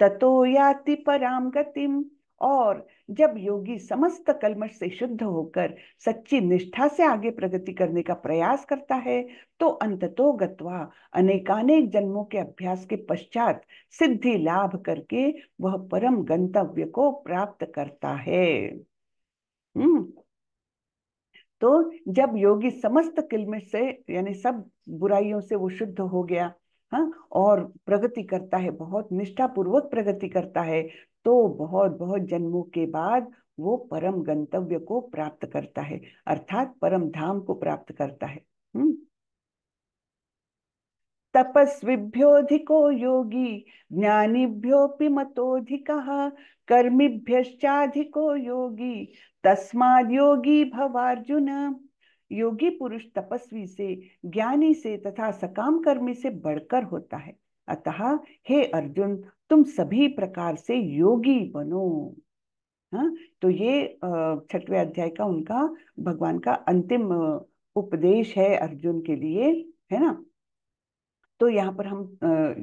ततो याति पराम गतिम और जब योगी समस्त कलमश से शुद्ध होकर सच्ची निष्ठा से आगे प्रगति करने का प्रयास करता है तो अंततो गत्वा अनेकानेक जन्मों के अभ्यास के पश्चात सिद्धि लाभ करके वह परम गंतव्य को प्राप्त करता है हम्म तो जब योगी समस्त किलमश से यानी सब बुराइयों से वो शुद्ध हो गया हाँ और प्रगति करता है बहुत निष्ठापूर्वक प्रगति करता है तो बहुत बहुत जन्मों के बाद वो परम गंतव्य को प्राप्त करता है अर्थात परम धाम को प्राप्त करता है हम्म। तपस्विभ्योधिको योगी ज्ञानीभ्योपि मतोधिकः कर्मिभ्यश्चाधिको योगी तस्माद् योगी भवार्जुन योगी पुरुष तपस्वी से ज्ञानी से तथा सकाम कर्मी से बढ़कर होता है अतः हे अर्जुन तुम सभी प्रकार से योगी बनो हाँ तो ये छठवें अध्याय का उनका भगवान का अंतिम उपदेश है अर्जुन के लिए है ना तो यहाँ पर हम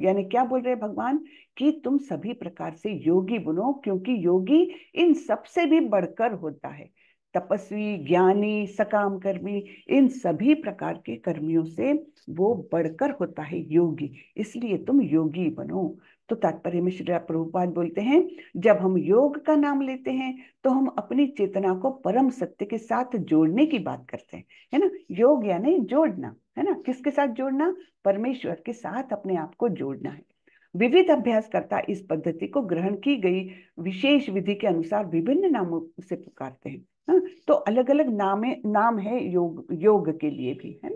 यानी क्या बोल रहे हैं भगवान कि तुम सभी प्रकार से योगी बनो क्योंकि योगी इन सबसे भी बढ़कर होता है तपस्वी ज्ञानी सकाम कर्मी इन सभी प्रकार के कर्मियों से वो बढ़कर होता है योगी इसलिए तुम योगी बनो तो तात्पर्य में श्री प्रभुपाद बोलते हैं जब हम योग का नाम लेते हैं तो हम अपनी चेतना को परम सत्य के साथ जोड़ने की बात करते हैं है ना योग यानी जोड़ना है ना किसके साथ जोड़ना परमेश्वर के साथ अपने आप को जोड़ना है विविध अभ्यासकर्ता इस पद्धति को ग्रहण की गई विशेष विधि के अनुसार विभिन्न नामों से पुकारते हैं हाँ, तो अलग अलग नामे नाम है योग योग के लिए भी है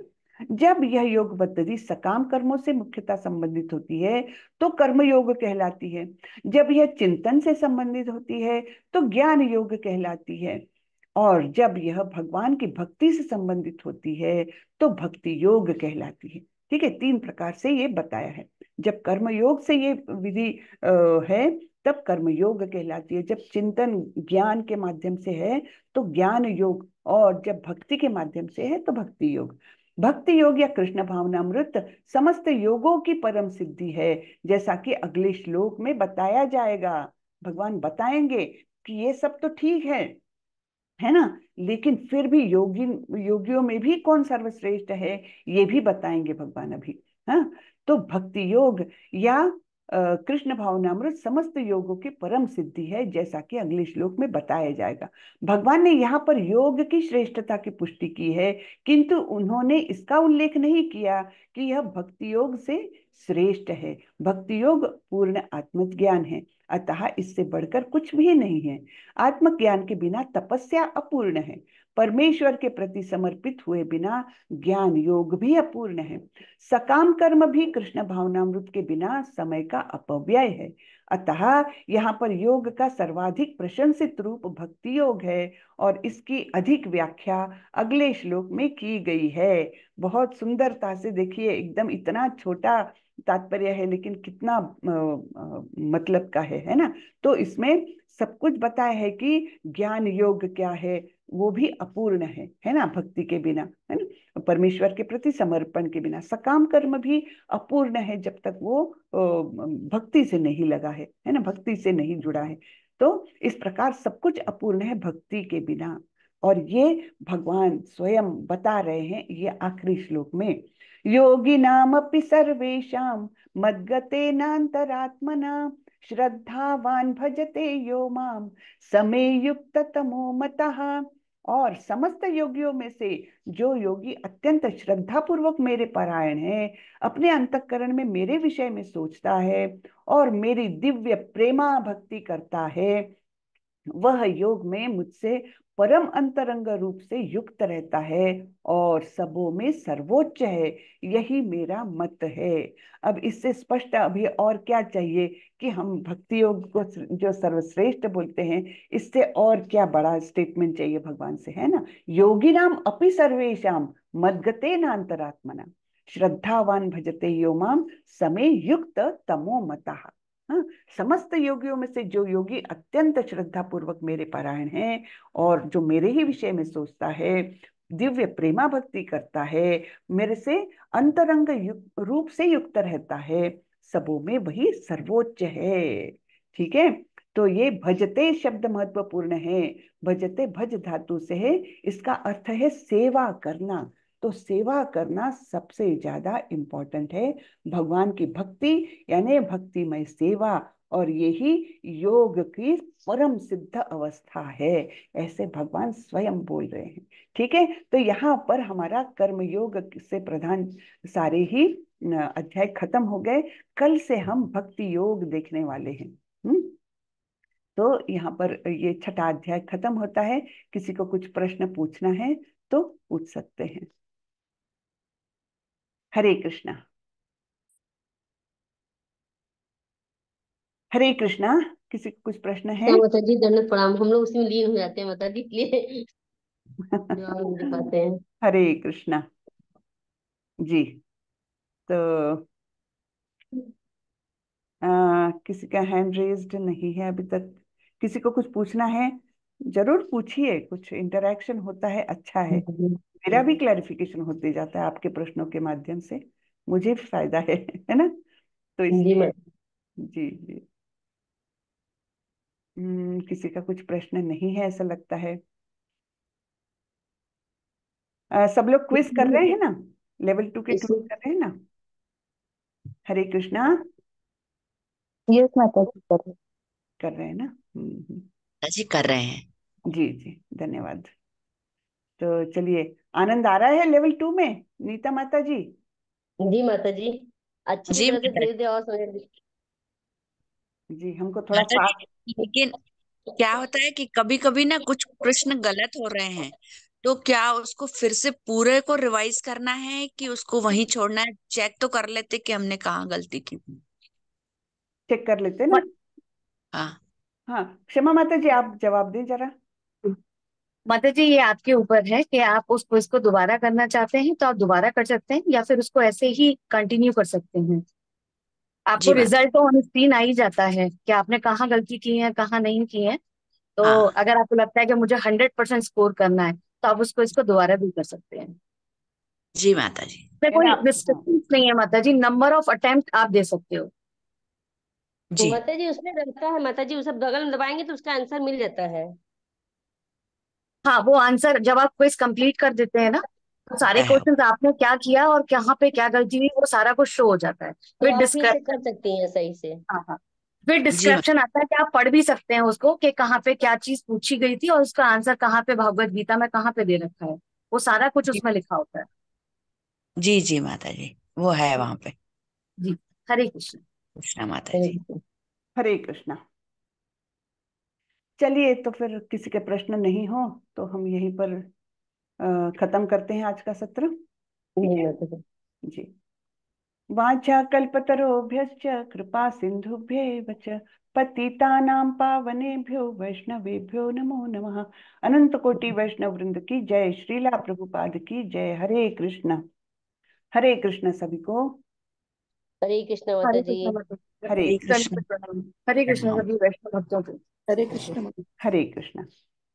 जब यह योग पद्धति सकाम कर्मों से मुख्यता संबंधित होती है तो कर्म योग कहलाती है जब यह चिंतन से संबंधित होती है तो ज्ञान योग कहलाती है और जब यह भगवान की भक्ति से संबंधित होती है तो भक्ति योग कहलाती है ठीक है तीन प्रकार से ये बताया है जब कर्म योग से ये विधि है तब कर्म योग कहलाती है जब चिंतन ज्ञान के माध्यम से है तो ज्ञान योग और जब भक्ति के माध्यम से है तो भक्ति योग भक्ति योग या कृष्ण भावनामृत समस्त योगों की परम सिद्धि है जैसा कि अगले श्लोक में बताया जाएगा भगवान बताएंगे कि ये सब तो ठीक है है ना लेकिन फिर भी योगी योगियों में भी कौन सर्वश्रेष्ठ है ये भी बताएंगे भगवान अभी हाँ तो भक्ति योग या कृष्ण भावनामृत समस्त योगों की परम सिद्धि है जैसा कि अगले श्लोक में बताया जाएगा भगवान ने यहाँ पर योग की श्रेष्ठता की पुष्टि की है किंतु उन्होंने इसका उल्लेख नहीं किया कि यह भक्ति योग से श्रेष्ठ है भक्ति योग पूर्ण आत्मज्ञान है अतः इससे बढ़कर कुछ भी नहीं है आत्मज्ञान के बिना तपस्या अपूर्ण है परमेश्वर के प्रति समर्पित हुए बिना ज्ञान योग भी अपूर्ण है सकाम कर्म भी कृष्ण भावनामृत के बिना समय का अपव्यय है अतः यहाँ पर योग का सर्वाधिक प्रशंसित रूप भक्ति योग है और इसकी अधिक व्याख्या अगले श्लोक में की गई है बहुत सुंदरता से देखिए एकदम इतना छोटा तात्पर्य है लेकिन कितना आ, आ, मतलब का है है ना तो इसमें सब कुछ बताया है कि ज्ञान योग क्या है वो भी अपूर्ण है है ना भक्ति के बिना है ना परमेश्वर के प्रति समर्पण के बिना सकाम कर्म भी अपूर्ण है जब तक वो भक्ति से नहीं लगा है है ना भक्ति से नहीं जुड़ा है तो इस प्रकार सब कुछ अपूर्ण है भक्ति के बिना और ये भगवान स्वयं बता रहे हैं ये आखिरी श्लोक में योगी नाम अपनी सर्वेशा मदगते नात्मना श्रद्धावान भजते यो माम युक्त तमो मतः और समस्त योगियों में से जो योगी अत्यंत श्रद्धा पूर्वक मेरे पारायण है अपने अंतकरण में मेरे विषय में सोचता है और मेरी दिव्य प्रेमा भक्ति करता है वह योग में मुझसे परम अंतरंग रूप से युक्त रहता है और सबों में सर्वोच्च है यही मेरा मत है अब इससे स्पष्ट अभी और क्या चाहिए कि हम भक्ति योग को जो सर्वश्रेष्ठ बोलते हैं इससे और क्या बड़ा स्टेटमेंट चाहिए भगवान से है ना योगी नाम अपि सर्वेशम मदगते नान्तरात्मना श्रद्धावान भजते यो माम समय युक्त तमो मता हाँ समस्त योगियों में से जो योगी अत्यंत श्रद्धा पूर्वक मेरे पारायण है और जो मेरे ही विषय में सोचता है दिव्य प्रेमा भक्ति करता है मेरे से अंतरंग रूप से युक्त रहता है सबों में वही सर्वोच्च है ठीक है तो ये भजते शब्द महत्वपूर्ण है भजते भज धातु से है इसका अर्थ है सेवा करना तो सेवा करना सबसे ज्यादा इम्पोर्टेंट है भगवान की भक्ति यानी भक्तिमय सेवा और यही योग की परम सिद्ध अवस्था है ऐसे भगवान स्वयं बोल रहे हैं ठीक है तो यहाँ पर हमारा कर्म योग से प्रधान सारे ही अध्याय खत्म हो गए कल से हम भक्ति योग देखने वाले हैं हम्म तो यहाँ पर ये छठा अध्याय खत्म होता है किसी को कुछ प्रश्न पूछना है तो पूछ सकते हैं हरे कृष्णा हरे कृष्णा किसी को कुछ प्रश्न है माता जी जन्नत प्रणाम हम लोग उसमें लीन हो जाते हैं माता जी इसलिए हरे कृष्णा जी तो आ, किसी का हैंड रेज्ड नहीं है अभी तक किसी को कुछ पूछना है जरूर पूछिए कुछ इंटरेक्शन होता है अच्छा है हम्म, हम्म। मेरा हम्म। भी क्लैरिफिकेशन होते जाता है आपके प्रश्नों के माध्यम से मुझे भी फायदा है है ना तो इसलिए जी जी हम्म किसी का कुछ प्रश्न नहीं है ऐसा लगता है आ, सब लोग क्विज कर रहे हैं ना लेवल टू के क्विज कर रहे हैं ना हरे कृष्णा यस माता कर रहे हैं ना हम्म, हम्म। हाँ जी कर रहे हैं जी जी धन्यवाद तो चलिए आनंद आ रहा है लेवल टू में नीता माता जी जी माता जी अच्छी जी तरह से और जी हमको थोड़ा सा लेकिन क्या होता है कि कभी कभी ना कुछ प्रश्न गलत हो रहे हैं तो क्या उसको फिर से पूरे को रिवाइज करना है कि उसको वहीं छोड़ना है चेक तो कर लेते कि हमने कहा गलती की चेक कर लेते ना हाँ हाँ क्षमा माता जी आप जवाब दें जरा माता जी ये आपके ऊपर है कि आप उस क्विज को दोबारा करना चाहते हैं तो आप दोबारा कर सकते हैं या फिर उसको ऐसे ही कंटिन्यू कर सकते हैं आपको रिजल्ट तो ऑन स्क्रीन आ ही जाता है कि आपने कहाँ गलती की है कहाँ नहीं की है तो हाँ। अगर आपको लगता है कि मुझे हंड्रेड परसेंट स्कोर करना है तो आप उसको इसको दोबारा भी कर सकते हैं जी माता जी मैं कोई रिस्ट्रिक्शन नहीं है माता जी नंबर ऑफ अटेम्प्ट आप दे सकते हो जी माता जी उसमें रहता है माता जी उसे बगल में दबाएंगे तो उसका आंसर मिल जाता है हाँ वो आंसर जब आप क्विज कंप्लीट कर देते हैं ना तो सारे क्वेश्चन हाँ, हाँ। आपने क्या किया और कहाँ पे क्या गलती हुई वो सारा कुछ शो हो जाता है तो फिर आप कर सकती हैं सही से हाँ हाँ फिर डिस्क्रिप्शन हाँ। आता है कि आप पढ़ भी सकते हैं उसको कि कहाँ पे क्या चीज पूछी गई थी और उसका आंसर कहाँ पे भगवत गीता में कहाँ पे दे रखा है वो सारा कुछ उसमें लिखा होता है जी जी माता जी वो है वहां पे जी हरे कृष्ण कृष्णा माता जी हरे कृष्णा चलिए तो फिर किसी के प्रश्न नहीं हो तो हम यहीं पर खत्म करते हैं आज का सत्र जी वाचा कल्पतरोभ्य कृपा सिंधुभ्य च पतितानां पावनेभ्यो वैष्णवेभ्यो नमो नमः अनंत कोटि वैष्णव वृंद की जय श्रीला प्रभुपाद की जय हरे कृष्ण हरे कृष्ण सभी को हरे कृष्ण हरे कृष्ण हरे कृष्ण सभी वैष्णव भक्तों को हरे कृष्ण हरे कृष्ण